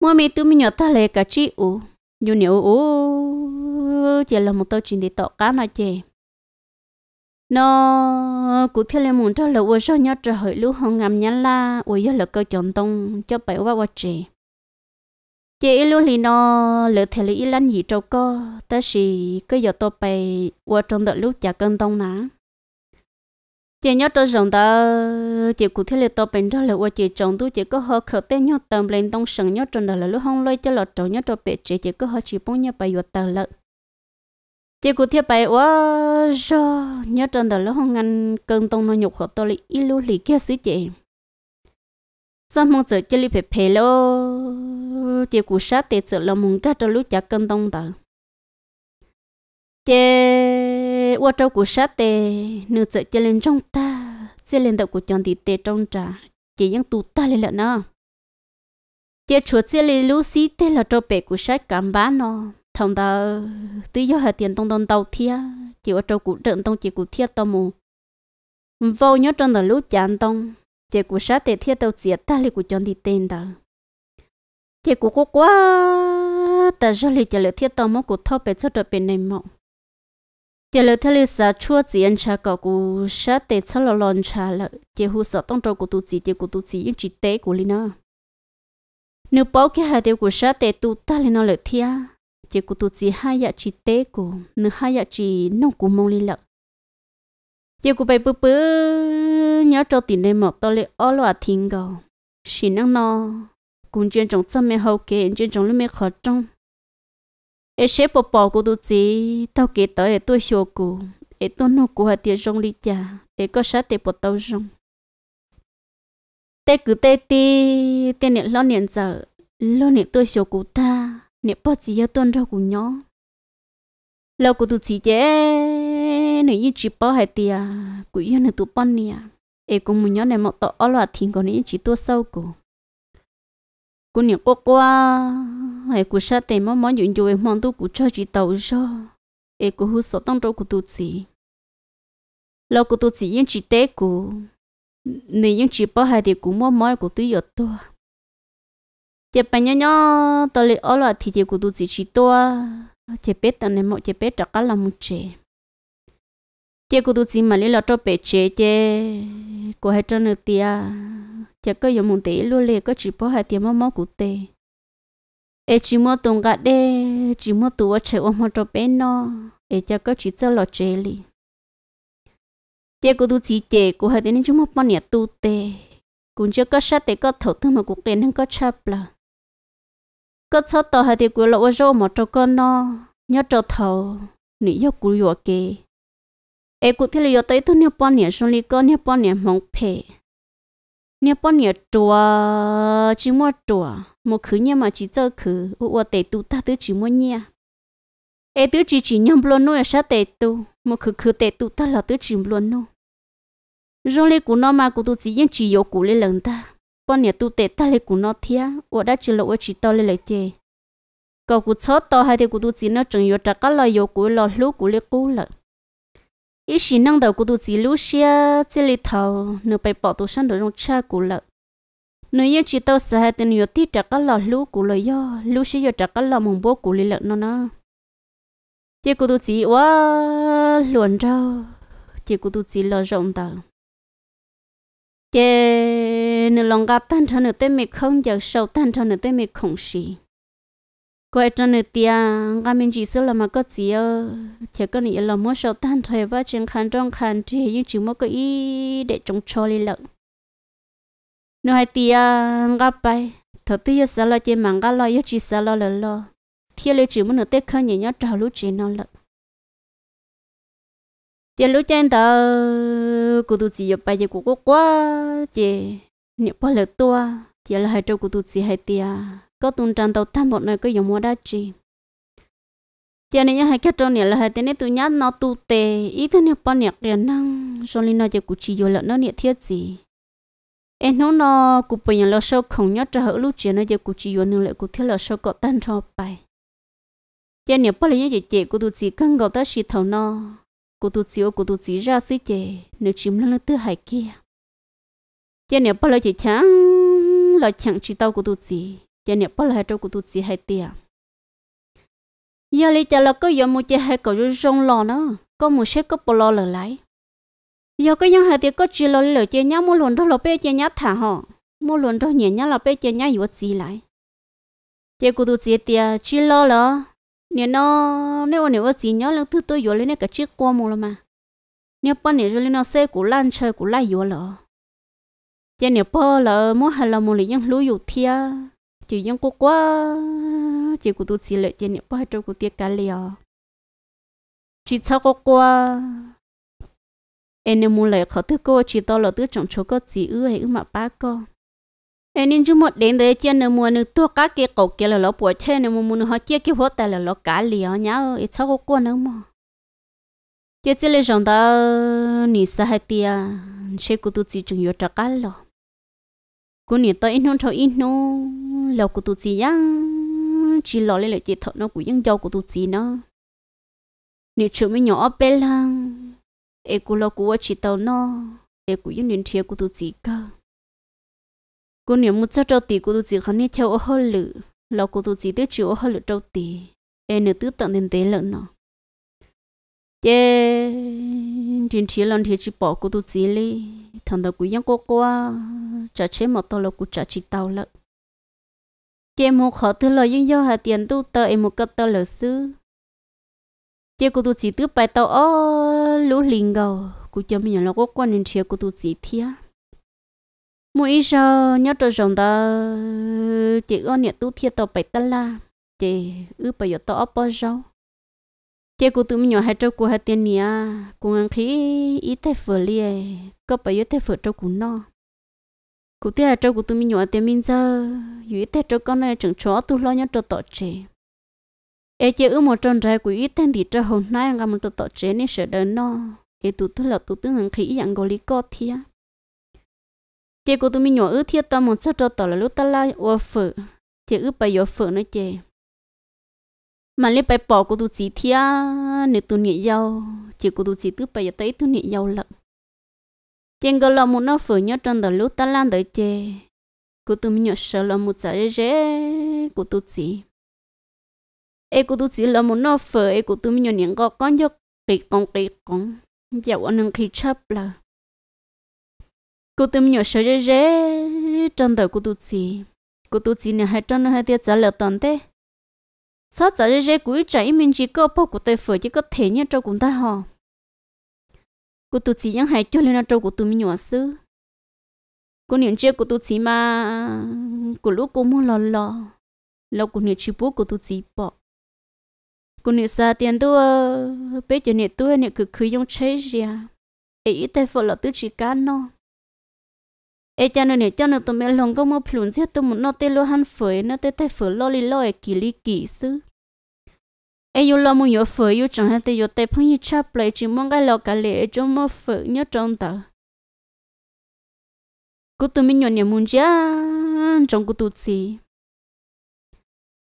mua mì tu mi nhỏ ta lệ cả chi ủ dù nhiều ủ chế là một tao chỉ để tọt cá nào chơi nó cụ thể là muốn cho lỡ số nhớ trở hội lưu hồng ngầm nhá là ủa do lợi cơ chọn tông cho bảy quá qua chị chị lũ lì nó lợi thể lý lan gì trâu cơ ta xì cứ giờ tôi bảy qua trong đợt lũ chả cân tông nã chị nhớ trở rộng ta chị cụ thể là tôi bảy cho lợi qua chị trồng tu chị có hơi khờ tên nhớ tầm lên tông sừng nhớ trong đợt lũ hồng lôi cho lợi trồng nhớ cho bể chị chỉ có hơi chỉ bông nhau bảy qua tờ lợi chị cụ thiệp bài quá cho nhớ trên đời lúc ngăn cơn tông nó nhục họ tôi lì ít lú lì kia xí chị sao mong chờ chị lì phải phê lô chị cụ sát tệ sợ lòng mong cá cho lúc chả cơn tông tờ chị qua trâu cụ sát tệ nữ sợ chị lên trong ta chị lên đầu cụ chọn thì tệ trong trà chị vẫn tụ ta lên lợn nó chị chuột chị lì lú xí tệ là trâu bể cụ sát cảm bán nó thông ta tí do hệ tiền tông tông tàu thia chỉ ở trâu cụ trận tông chỉ cụ thiết tông mù vô nhớ trong đời lúc chán tông chỉ cụ sát tệ thiết tàu diệt ta li cụ chọn đi tên đó chỉ cụ có quá ta do li chỉ lợi thiết tông mong cụ thâu bể cho trở bên này mộng chỉ lợi thiết li sa chua chỉ ăn cha cậu cụ sát tệ cho lo lon cha lợi chỉ hú sợ tông trâu cụ tu chỉ chỉ cụ tu chỉ những chỉ tế của li nữa nếu bảo cái hệ tiêu cụ sát tệ tu ta li nó lợi thiết chỉ cụ tụt gì hai dạ chỉ tế cụ nửa hai dạ chỉ nông cụ mong li lợ chỉ cụ bay bự bự nhớ cho tiền nên một tao lấy ở loa thiên gò xin năng nó cũng chuyện trong tâm mẹ hậu kế chuyện trong lúc mẹ khó trong ế sẽ bỏ bỏ cụ tụt gì tao kể tới ế tôi xô cụ ế tôi nông cụ hạt tiền rong li cha ế có sát tiền bỏ tao rong tê cứ tê tê tê niệm lo niệm giờ lo niệm tôi xô cụ ta nè bỏ chỉ yêu tuân cho cụ nhỏ lâu cụ tụ chỉ à, chế nè như chỉ bỏ hai tia cụ yêu nè tụ bỏ nè e cụ mu nhỏ nè một tọ ở loạt à, thiên còn nè chỉ tua sâu cụ cụ nè cô qua e cụ sa tè mò mò dùng dùng em mong tu cụ cho chỉ tàu cho e cụ hú sợ tăng trâu cụ tụ chỉ lâu cụ tụ chỉ yên chỉ tế cụ nè yên chỉ bỏ hai tia cụ mò mò cụ tụ yêu tua chế bé nhỏ nhỏ tôi lấy ở là thì chế của tôi chỉ chỉ to chế bé tao nên một chế bé chắc cả là một chế chế của tôi chỉ mà lấy là cho bé chế chế của hai trăm nữa tia chế có dùng một tỷ luôn liền có chỉ bỏ hai tiền mà máu của tê e chỉ mua tung gạt đê chỉ mua tủ chế ôm một cho bé nó e chế có chỉ cho lọ chế li chế của tôi chỉ chế của hai tiền chúng mua bao nhiêu tu tê cũng chưa có sát tê có thấu thương mà cũng kén không có chập là có cho tờ hay thì quỷ lộ ở rô mà cho con nó nhớ cho thầu nị nhớ cú yo kê e cụ thế là yo tới thứ nhớ bọn nhớ xuống li con nhớ bọn nhớ mong phê nhớ bọn nhớ chùa chỉ mua chùa một khứ nhớ mà chỉ cho khứ u u tệ tu ta tứ chỉ mua nhia ai tứ chỉ chỉ nhầm luôn nuôi à, sát tệ tu một khứ khứ tệ tu ta là tứ chỉ luôn nuôi rồi li cụ nó mà cũng tự chỉ yên chỉ yêu cụ li lần ta bọn nhà tu tệ ta lấy cú nó thia ủa đã chỉ lộ chỉ to lấy lấy chê cậu cú chót tao hay thì cú tu chỉ nó chẳng yếu chắc cái là yêu cú lo lú cú lấy cú lợ ít xí năng đầu cú tu chỉ lú xia chỉ lấy thầu nửa bay bỏ tu sinh đồ trong cha cú lợ nửa yếu chỉ tao sợ hay thì yếu tí chắc cái là lú cú lo yếu lú xí yếu chắc cả là mùng bố cú lấy nó nó chỉ cú tu chỉ quá luồn rau chỉ cú tu chỉ lo rộng tao chỉ nửa lòng gà tan cho nửa tên mì không giờ sâu tan cho nửa tên mì không xì quay cho nửa tia gà mình chỉ sợ là mà có gì ơ chỉ có nửa lòng mua sâu tan thôi và trên khăn trong khăn thì nhưng chỉ mua cái ý để chống cho đi lợn nửa hai tia gà bay thật tự sợ là chỉ mang gà lo yêu chỉ sợ là lợn lo thiên lý chỉ muốn nửa tết không nhỉ nhớ trào lúc chỉ nó lợn chị lúc trên tờ cụ tụ chỉ nhập bài chị của quốc quá chị nếu bao lỡ tua thì là hai trâu của tụt gì hai tia có tuần tràn tàu tham một này có dùng mua đa chi cho nên hai cái trâu này là hai tên này tụi nhát nó tu tề ít thế này bao nhiêu tiền năng cho nên nó chỉ cụ chỉ vô lợn nó nhiệt thiết gì em nó nó cụ bây giờ là sâu không nhớ cho hữu lúc chuyện nó chỉ cụ chỉ vô nương lại cụ thiết là sâu cọ tan cho bài cho nên bao nhiêu chị chị cụ tụi chỉ cần gọi tới xịt thầu nó cụ tụi chỉ của tụi chỉ ra xí chị nếu chiếm chìm lên thứ hai kia chỉ nếu bao lâu chỉ chẳng lo chẳng chỉ tao của tụi chị chỉ nếu bao lâu hai trâu của tụi chị hay tiền giờ lấy trả lo có giờ muốn chơi hai cậu rong lo nữa có muốn xe có bao lo lỡ lại giờ có nhau hai tiền có chỉ lo lỡ chơi nhau mua luôn đó lo bé chơi nhát thả họ muốn luôn đó nhẹ nhau là bé chơi nhau yếu gì lại chơi của tụi chị tiền chỉ lo lỡ nếu nó nếu nếu chị nhớ là thứ tôi yếu lên cái chiếc qua mua rồi mà nếu bao nhiêu rồi nó sẽ của lan chơi của lai yếu lỡ giờ nếu bơ là mua hàng là mua lý nhân lúa dụ thia chỉ nhân cô quá chỉ của tu chỉ lệ giờ nếu bơ cho của tiệc cả liò chỉ sao cô quá em mua lấy khó thứ cô chỉ to là thứ trồng chỗ có chỉ ư hay ư mà ba cô em chú một đến đấy chứ em mua nước tua cá cái cổ kia là lỗ bùa chơi em mua mua nước hoa chia kia hoa tài là lỗ cá liò nhá ít sao cô quá nữa mà giờ chỉ là chúng ta nisa hay tia chỉ của tu chỉ chung yêu trắc cá rồi cô nhìn tới nó cho ít nó lầu của tụi chị nhá chỉ lo lên lại chị thợ nó của những dâu của tụi chị nó nếu chú mới nhỏ bé lắm em cô lo của chị tàu nó em của những niên thiếu của tụi chị cơ cô nhỉ một chút trâu tì của tụi chị không nên theo ở hơi lử lo của tụi chị tới chịu ở lử trâu tì em nửa tứ tận đến thế lợn nó chê trên chỉ lần thì chỉ bỏ cô tu chỉ li thằng đó cũng nhắc cô qua trả chế một tao là cũng trả chỉ tao lợ chị một khó thứ lời nhưng do hà tiền tu tờ em một cái tao lợ sư chế cô tu chỉ thứ bài tao ó lũ liền gầu cô cho mình là cô quan nên chia cô tu chỉ thia mỗi giờ nhớ trở rộng ta chị ơn nhận tu thia tao bài ta la chị ư bây giờ tao ó bao rau chế của tụi mình nhỏ hai trâu của hai tiền nia cùng ăn khí ít thay phở liề có bảy nhiêu thế phở trâu của nó cụ tia hai trâu của tụi mình nhỏ tiền mình giờ dù ít thay trâu con này chẳng chó tụi lo nhau trâu tọt chế ê chế ước một tròn trai của ít thay thì trâu hôm nay ăn một trâu tọt chế nên sợ đớn nó ê tụi tôi là tụi tôi ăn khí dạng gọi lý co thia chế của tụi mình nhỏ ước thia tao một chút trâu tọt là lúc ta la ô phở chế ước bảy nhiêu phở nữa chế mà lấy bài bỏ cô tu chị thì à nếu tu nhị giàu chỉ của tụi chị tự bài tới tu nhị giàu lận trên cái lòng muốn nó phở nhớ trong đời lúc ta lan đời chê của tụi mình nhớ sợ lòng một trái rễ của tụi chị e cô tu chị lòng muốn nó phở e cô tu mình nhớ những cái con nhóc kỳ con kỳ con giàu anh khi chấp là của tụi mình nhớ sợ rễ trong đời cô tu chị cô tu chị này hai trong hai tiết trả lời toàn thế sao giờ cái cái cuối chạy mình chỉ có bao của tay phải chỉ có thể nhận trâu cũng ta họ cô tụt chỉ nhang hay cho lên trâu của tụi mình nhỏ xứ cô niệm chơi của tụt chỉ mà cô lúc cô mua lò lò lò cô niệm chịu bố của tụt chỉ bỏ cô niệm xa tiền tôi bây giờ niệm tôi niệm cứ cứ dùng chơi gì à ấy tay phật là tôi chỉ cá nó ai cho nên cho nên tụi mình lòng có một phun chết tụi mình nó tê lo hắn phơi nó tê tê phơi lo li lo ai e kỳ li kỳ sư ai yêu lo muốn yêu phơi yêu chẳng hạn tê yêu tê phong yêu chắp lại chỉ mong cái lo cả lệ cho mà phơi nhớ trong tờ cô tụi mình nhọn nhầm muốn chơi trong cô tụi chị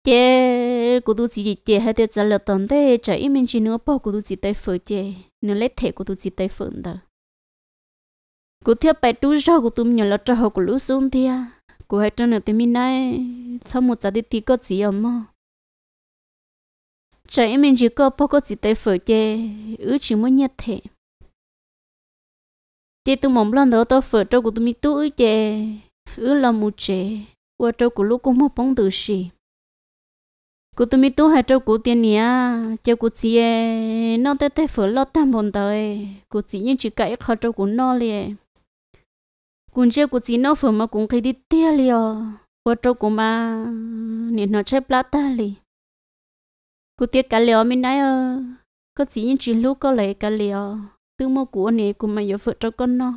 chế cô tụi chị chế hay tê trả lời tận tê chả ít mình chỉ nữa bao cô tụi chị tê phơi chế nữa lấy thẻ cô tụi chị tê phơi tờ cú theo bài tuổi rau của tụi mình là cho học của lũ xuống thì à cú hay cho nó tụi mình này sau một giờ đi tí có gì à mà em mình chỉ có bao có gì tới phở chê ứ chỉ muốn nhất thế chê tụi mong lần đó tôi phở cho của tụi mình tu ứ chê ứ là một chê qua cho của lũ cũng một bóng từ gì cú tụi mình tu hay cho cú tiền nhà, cho cú chị nó tới tới phở lót tam bọn tới cú chị nhưng chỉ cái khó cho cú nó liền cũng chưa có chỉ nó phẩm mà cũng cái đi tia liệu qua trâu cũng mà nên nó chơi plata li cũng tiếc cả liệu mình nãy có gì những chỉ lúc có lẽ cả liệu tư mô của này cũng mà yếu phật trâu con nó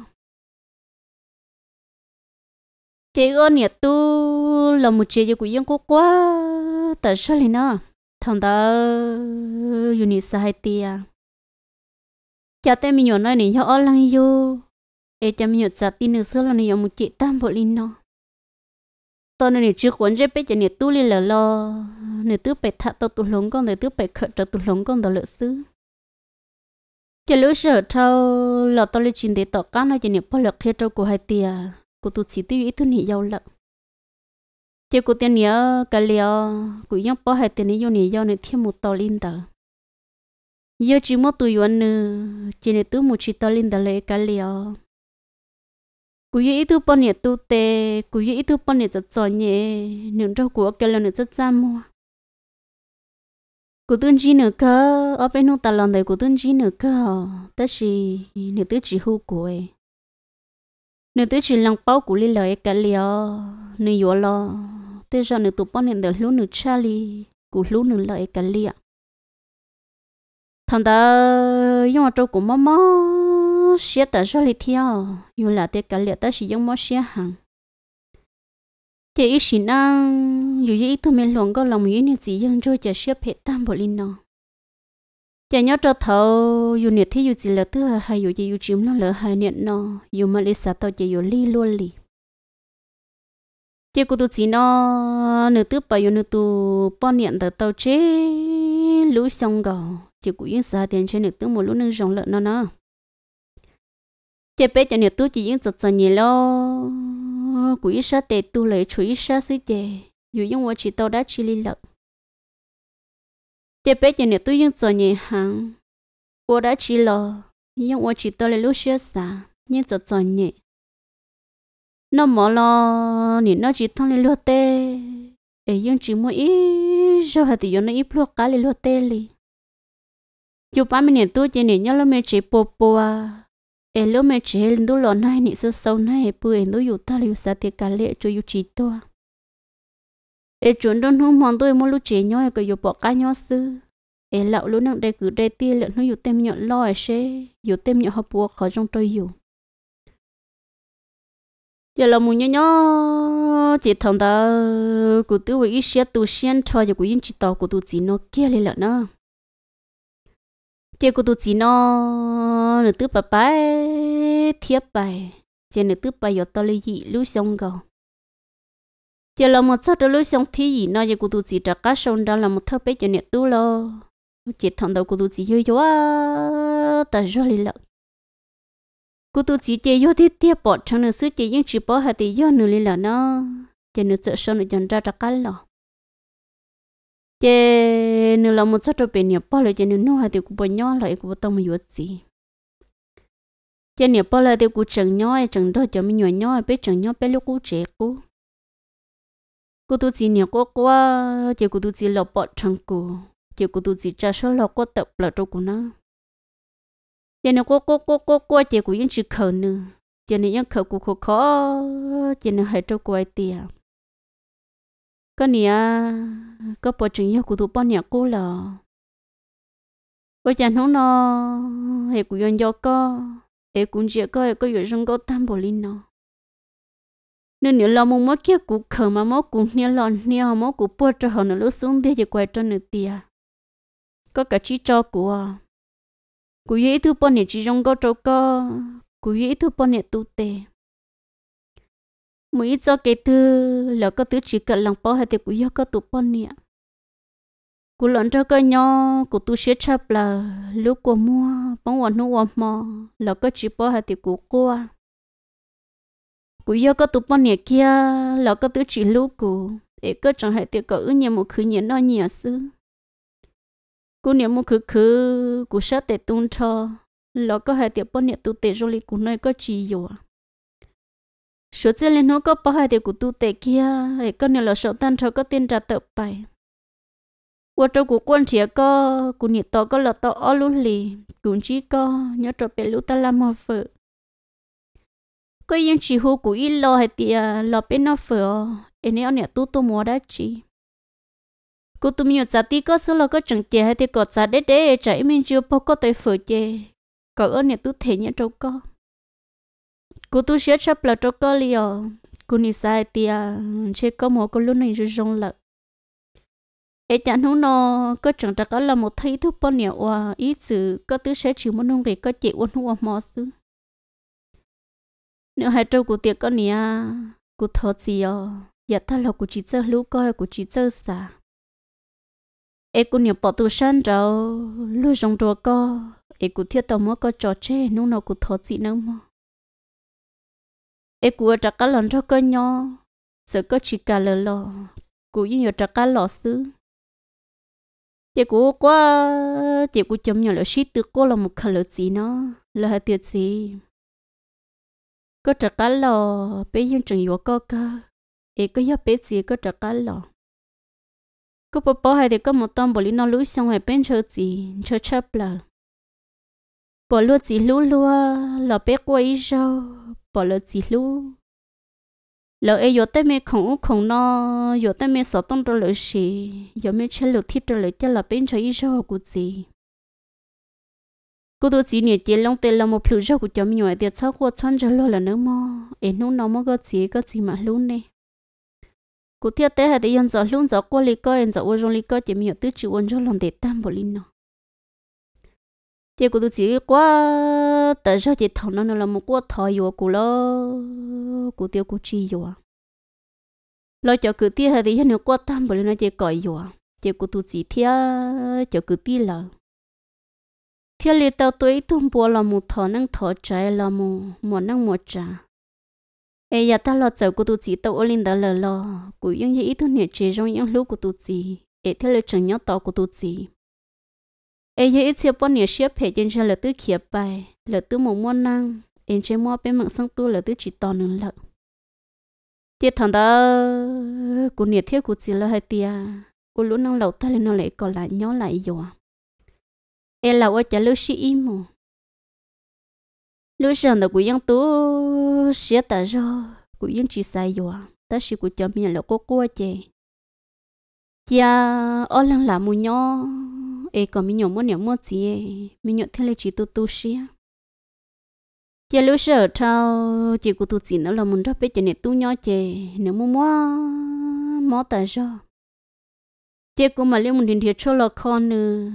chị ơi nhà tu là một chị của yên cô quá tại sao lại nó thằng ta unisa sai tia cha tên mình nhỏ nói này cho ở lang yêu e chăm nhiều giờ tin được xưa là nhiều một chị tam bộ linh nó tôi nên chưa cuốn chế bây giờ nhiều tu lên là lo nhiều tu phải thắt tôi tu lúng con nhiều tu bẹt khởi tôi tu lúng con đó lựa xứ giờ lỡ sợ thâu là tôi lấy chuyện để tỏ cá nó giờ nhiều bao lợt khi trâu của hai tia của tu chỉ tiêu ý tu nhiều giàu lợt giờ cô tiền nhớ cái liều của nhau bao hai này nhiều nhiều giàu nhiều thêm một tàu linh tờ giờ chỉ một tuổi yến nữa chỉ nhiều tu một chỉ tàu linh tờ lấy cái liều cú yêu ít thứ bao nhiêu tu tê cú yêu ít thứ bao nhiêu cho cho nhẹ nương cho của cái lần nữa cho ra mua cú tuân chi nữa cơ ở bên nông ta lòng đấy cú tuân chi nữa cơ tất chỉ nửa tứ chỉ hưu của ấy nửa tứ chỉ lòng bao cú li lời cái liò nửa yếu lo thế cho nửa tụ bọn nhiêu được lúc nửa cha li cú lúc nửa lời cái liò thằng ta nhưng mà trâu cũng mắm mắm ô xia tờ số lì theo dù là tê cả liệt ta sử dụng món xia hàng chỉ ít xin năng dù ý tôi mình luôn có lòng ý nên chỉ dùng cho chờ xia phê tam bộ linh nó chả nhớ cho thầu dù nhiệt thì dù chỉ là thứ hay dù gì dù chìm nó lỡ hay nhiệt nó dù mà lì sao tao chỉ dù li luôn li chỉ cô tu chỉ nó nửa thứ bảy dù nửa tu bao nhiêu tờ tao chế lũ xong gò chỉ cũng yên xa tiền trên nửa thứ một lũ nửa rồng lợn nó nó chế bé cho nhiều tu chỉ những giật giật nhiều lo quỷ sa tệ tu lấy chuối sa sư chế dù những quá chỉ tao đã chỉ lý lợn chế bé cho nhiều tu những giật nhiều hàng cô đã chỉ lo những quá chỉ tao lấy lúc xưa sa những giật giật nhiều nó mỏ lo nên nó chỉ thằng lấy lúa tệ, ấy những chỉ mỗi ít sao hạt thì nó ít lúa cá lấy lúa tệ li chụp ba mình nhiều tu chỉ nhiều nhớ lo mẹ chỉ bố bố à เอลโลเมจิเฮลดูหลอนให้นิสเซาให้เปื่อยดูอยู่ตาลิวสาเทกาเลจอยู่จิตตัวเอจวนดนหุ่มมองตัวมลุจีน้อยก็อยู่ปอกกาย้อซื้อเอเหล่าลุนังได้กือได้ตีเหล่านู้อยู่เต็มหยดลอยเชอยู่เต็มหยดหัวปัวขอจงตัวอยู่ giờ là muốn nhớ nhớ chỉ thằng ta cụ tư với ít xe tu xiên cho giờ cụ yên chỉ tàu cụ tu chỉ nó kia lên là nó thế cô tu chỉ nó nửa tư bà bà thiếp bài thế nửa tư bà giờ tao lấy gì lưu xong gò thế là một sao lưu lú xong thì gì nó giờ cô tu chỉ trả cá sông đó là một thợ bé cho nửa tu lo chỉ thằng đầu cô tu chỉ yêu yêu à ta rồi lì lợn cô tu chỉ chơi yêu thì tiếp bỏ trong nửa sứ chơi những chỉ bỏ hai thì yêu nửa lì lợn nó chơi nửa chợ xong nửa chọn ra trả cá lọ chế nửa lòng một sát cho bên nhiều bao lời chế nửa nô hai tiêu cũng bao nhau lại cũng tông một chút gì chế nhiều bao lời tiêu cũng chừng nhau chừng đó cho mình nhỏ nhau bé chừng nhau bé lúc cũng chế cũ cô tu chỉ nhiều cô quá chế cô tu chỉ lọ bọt chẳng cô chế cô tu chỉ cha số lọ cô tập là đâu cũng nó chế nửa cô cô cô cô cô chế cũng vẫn chỉ khờ nữa chế nửa vẫn khờ cũng khó khó chế nửa hai trâu cô ai tiệt có nia có bỏ chừng nhau của tụi bọn nhà cô là ôi chàng nó hệ của yon gió có hệ cũng chỉ có hệ có yon sông có tam bồ linh nó nên nếu lo mong mất kia cũng khờ mà mất cũng nia lo nia mất cũng bỏ cho họ nó lúc xuống thế thì quay cho nữa tia có cả chỉ cho à? của ý thứ bọn nhà chỉ sông có cho có của ý thứ bọn nhà tu tề mỗi ít do cái thứ là có thứ chỉ cần lòng bỏ hay thì cũng yêu có tụ bao nè cú lợn cho cái nhỏ, cú tu sửa chập là lúc của mua bóng hoa nu hoa mò lỡ có chỉ bỏ hay thì cú qua cú yêu có tụ bao nè kia lỡ có thứ chỉ lúc cú để có chẳng hay thì có ứ nhiều một khứ nhiều nó nhiều sư cú nhiều một khứ khứ cú sát để tung cho lỡ có hay thì bao nè tu tệ rồi cú nơi có chỉ à số tiền lên nó có bao hai tiền của tu tệ kia ấy con nhà là số tan cho có tiền trả tợ bài qua trâu của quân chỉ có của nhiệt to có là to ở lũ lì cũng chỉ có nhớ trâu bé lũ ta làm một vợ có những chỉ hú của ít lo hay tiền lo bên nó vợ em ấy nhà tu tu mua đã chỉ cô tụi mình giờ tí có số là có chẳng chè hay thì có giờ đế đế chạy mình chưa bao có tới phở chè có ở nhà tu thể nhớ trâu con cô tu sửa chấp là cho cô liều cô ni sai tia chế có một cô luôn này rồi rong lợ ấy chẳng hú nó có chẳng đặc là một thấy thuốc bao nhiêu hoa ít sự có tứ sẽ chịu muốn nông để có chị uốn hoa mò xứ nếu hai trâu của tiệc có nia của thọ gì à giờ ta là của chị chơi lũ coi của chị chơi xả ấy cô nhiều bỏ tu san rồi lũ rong rùa co ấy cô thiết tao mới có trò chơi nung nào của thọ gì nữa mà ế cua trả cá lon cho cơ nhau sợ có chỉ cả lờ lò cú yên nhiều trả cá lò xứ chị cú qua, chị cú chấm nhỏ lỡ xí từ cô là một khờ lỡ gì nó là hạt tiệt gì có trả cá lò bây giờ chẳng yếu có cơ ế có yếu bé gì có trả cá lò cô bố bố hay thì có một tôm bò lý nó lũ xong hay bên chơi gì chơi chập là bỏ lúa chỉ lúa lúa lò bé quay rau bỏ lúa chỉ lúa lỡ ấy giờ tới mẹ không uống không no giờ tới mẹ sợ tông cho lỡ gì giờ mẹ chơi lỡ thiết cho lỡ chơi là bên chơi rau của chị cô tôi chỉ nhớ chỉ lòng tên là một phụ rau của chồng mình ngoài tiệt sau của chăn cho lỡ là nữa mà em nung nó mà có chị có chị mà luôn nè cô thiết tới hai thì yên giờ luôn giờ qua lì coi em giờ uống rong lì coi chỉ mình nhớ tư chịu uống cho lòng để tam bỏ linh nó chị của tôi chỉ quá tại sao chị thằng nó là một quá thò vô của lo của tiêu của chi vô lo cho cứ tiêu hay thì nó quá tam bởi nó chỉ cởi vô chị của tôi chỉ thia cho cứ tiêu là thia lì tao tuổi tung bùa là một thò năng thò trái là một một năng một trà ai giờ ta lo chờ của tôi chỉ tao ở lên đó là lo của những gì ít thứ nhẹ chế trong những lúc của tôi chỉ ai theo lời chẳng nhớ tao của tôi chỉ ai giờ ít xíu bọn nhà xíu phải trên cho là tứ kia bài là tứ mồm món năng em chơi mua bên mạng sang tu là tứ chỉ to nương lợn tiết thằng đó cụ nhà thiết cụ chỉ là hai tia ô lũ năng lẩu ta lên nó lại còn lại nhỏ lại dùa em là ô chả lưu sĩ im mồ lưu sơn đó của yên tú xía ta rồi cụ yên chỉ sai dùa ta chỉ của cho mình là cô cô chơi, chị ô lăng là mù nhỏ ấy còn mi nhộng mua nhộng mua gì ấy mi nhộng thế là chỉ tu tu xí à giờ lúc sợ thao chỉ của tu chỉ nó là muốn cho biết cho nên tu nhỏ chè nếu mua mua mua tại sao chỉ cũng mà liên một điện thiệt cho là con nữa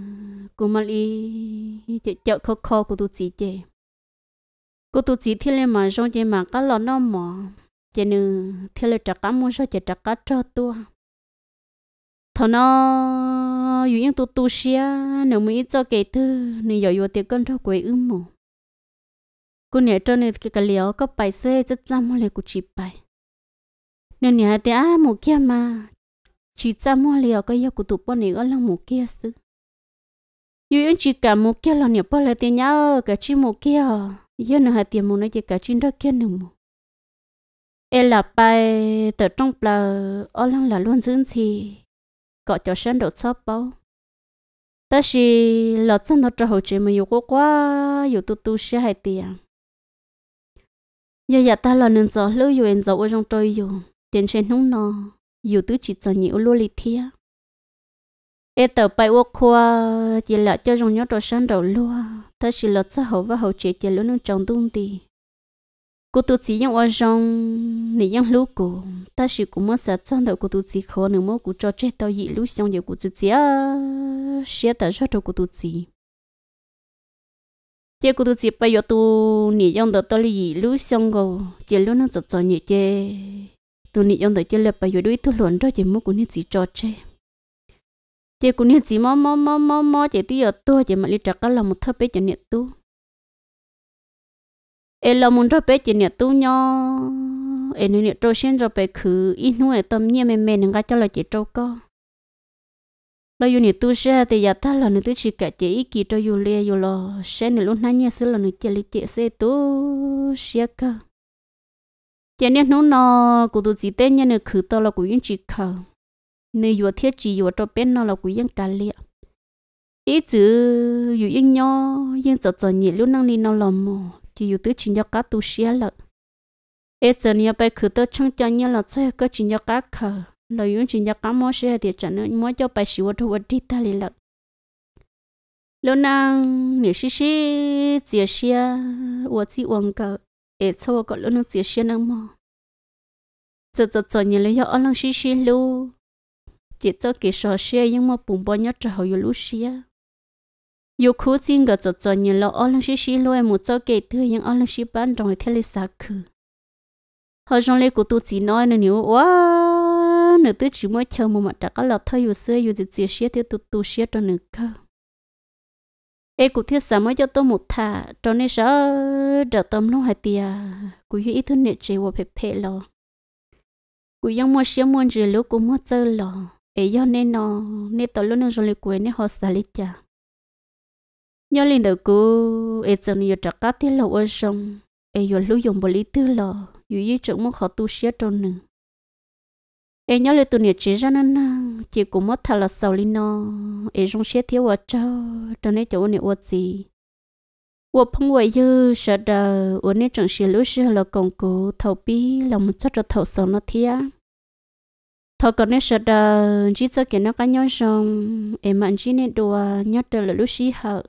cũng mà đi chỉ chợ khó khó của tôi chị chị của tôi chị thì là mà rồi chị mà cá lò nó mỏ chị nữa thì là trả cá mua sao chị trả cá cho tôi thằng nó yêu yên tu tu xia nếu mình cho kể thư nếu giờ yêu tiền con cho quê ưm mồ cô nhớ cho nên cái cái liều có bài xe rất trăm mua lại của chị bài nếu nhớ thì à mù kia mà chỉ trăm mua liều có yêu của tụ bọn này ở lòng mù kia xứ yêu yên chỉ cả mù kia là nhớ bao lại tiền nhá cả chị mù kia yêu nữa tiền mù nói chỉ cả chị đó kia nữa mù em là bài tờ trong bờ ở lòng là luôn dưỡng gì có cho sân đồ chóp bao ta chỉ lọt chân nó cho hồ chí mà yêu quá yêu tu tu xe hai tiền Nhờ giờ dạ ta lo nâng gió lưu yêu em gió ở trong tôi yêu tiền trên nông nọ yêu tứ chỉ cho nhiều lúa lì thia e tờ bài ô khoa chỉ là cho trong nhớ đồ sân đồ lúa ta chỉ lọt cho hồ và hồ chế chỉ lúa nâng trồng tung tiền cô tu chỉ những ở trong nị những lúc cô ta chỉ cũng mất sát chân đầu cô tu chỉ khó nữa mà cô cho chết tao dị lúc xong giờ cô tu chỉ à sẽ ta cho cho cô tu chỉ chỉ cô tu chỉ bây giờ tu nị những đầu tao lý lúc xong cô chỉ lúc nó chật chật nhẹ chứ tu nị những đầu chỉ là bây giờ đuổi tu luận cho chỉ mua cô nị chỉ cho chết chỉ cô nị chỉ mò mò mò mò mò chỉ tu giờ tu chỉ mà lý trắc là một thấp bé cho nị tu em lo muốn cho bé chỉ nhà tu nhau em nên nhà trâu xin cho bé khứ ít nuôi tâm nhẹ mềm mềm nâng cho là chỉ trâu co lo yêu nhà tu xe thì giờ ta là nhà tu chỉ cả chỉ ít kỳ cho yêu lê yêu lo xe nhà lúc nãy nhớ xưa là nhà chỉ lấy chỉ xe tu xe cơ chỉ nhà nó nó cụ tu chỉ tên nhà nhà khứ to là cụ yên chỉ khờ nơi yêu thiết chỉ yêu cho bé nó là cụ yên cả liệt ít chữ yêu yên nhau yên chợ chợ nhị lúc năng đi nó làm chỉ yêu tứ chỉ nhau cá tu xia lợ ế giờ nhiều bé khử tớ chẳng cho nhau là chơi có chỉ nhau cá khờ lợi dụng chỉ nhau cá mua xe thì chẳng nữa mua cho bé xíu thu vật đi ta lì lợ lâu năng nhiều xí xí chia xia 我只忘个也错个 lâu 能 chia xia năng mò giờ giờ giờ nhiều lấy ở lăng xí xí lu chỉ cho cái sò xia nhưng mà bùng bò nhát trở hồi lu xia yêu cho 有苦尽个做作业了，阿拉是西路的木做给土人，阿拉是班长的铁里撒去。họ trong lấy cụ tu chỉ nói nữa nếu quá nữa tôi chỉ mới chờ một mặt đã là thay dù xưa dù gì gì xía thì tu tu xía cho nữa cơ ê cụ thiết sao mới cho tôi một thả cho nên sợ đỡ tâm lúc hai tia cụ yêu ý thức nệ chế và phê phê lo cụ yêu mua xía mua gì lúc cụ mua chơi lo ê do nên nó nên tôi luôn luôn trong lấy quên nên họ xả lấy chả nhớ linh đầu cô ấy chẳng nhiều trắc cá tiếc lâu ở sông ấy vừa lưu dùng bò lý tư lò dù ý chẳng muốn khó tu sửa trôn nữa ấy nhớ lên tụi nhiệt chế ra nên chỉ cũng mất thà là sầu linh nó ấy trong sửa thiếu ở trâu trong này chỗ này ở gì ở phong vậy yêu sợ đời ở nơi chẳng xe lúa xe là còn cô thầu bi lòng chút cho thầu sầu nó thia thầu còn nơi sợ đời chỉ cho cái nó cái nhau sông, em ăn chỉ nên đùa nhớ đời là lúa xí hậu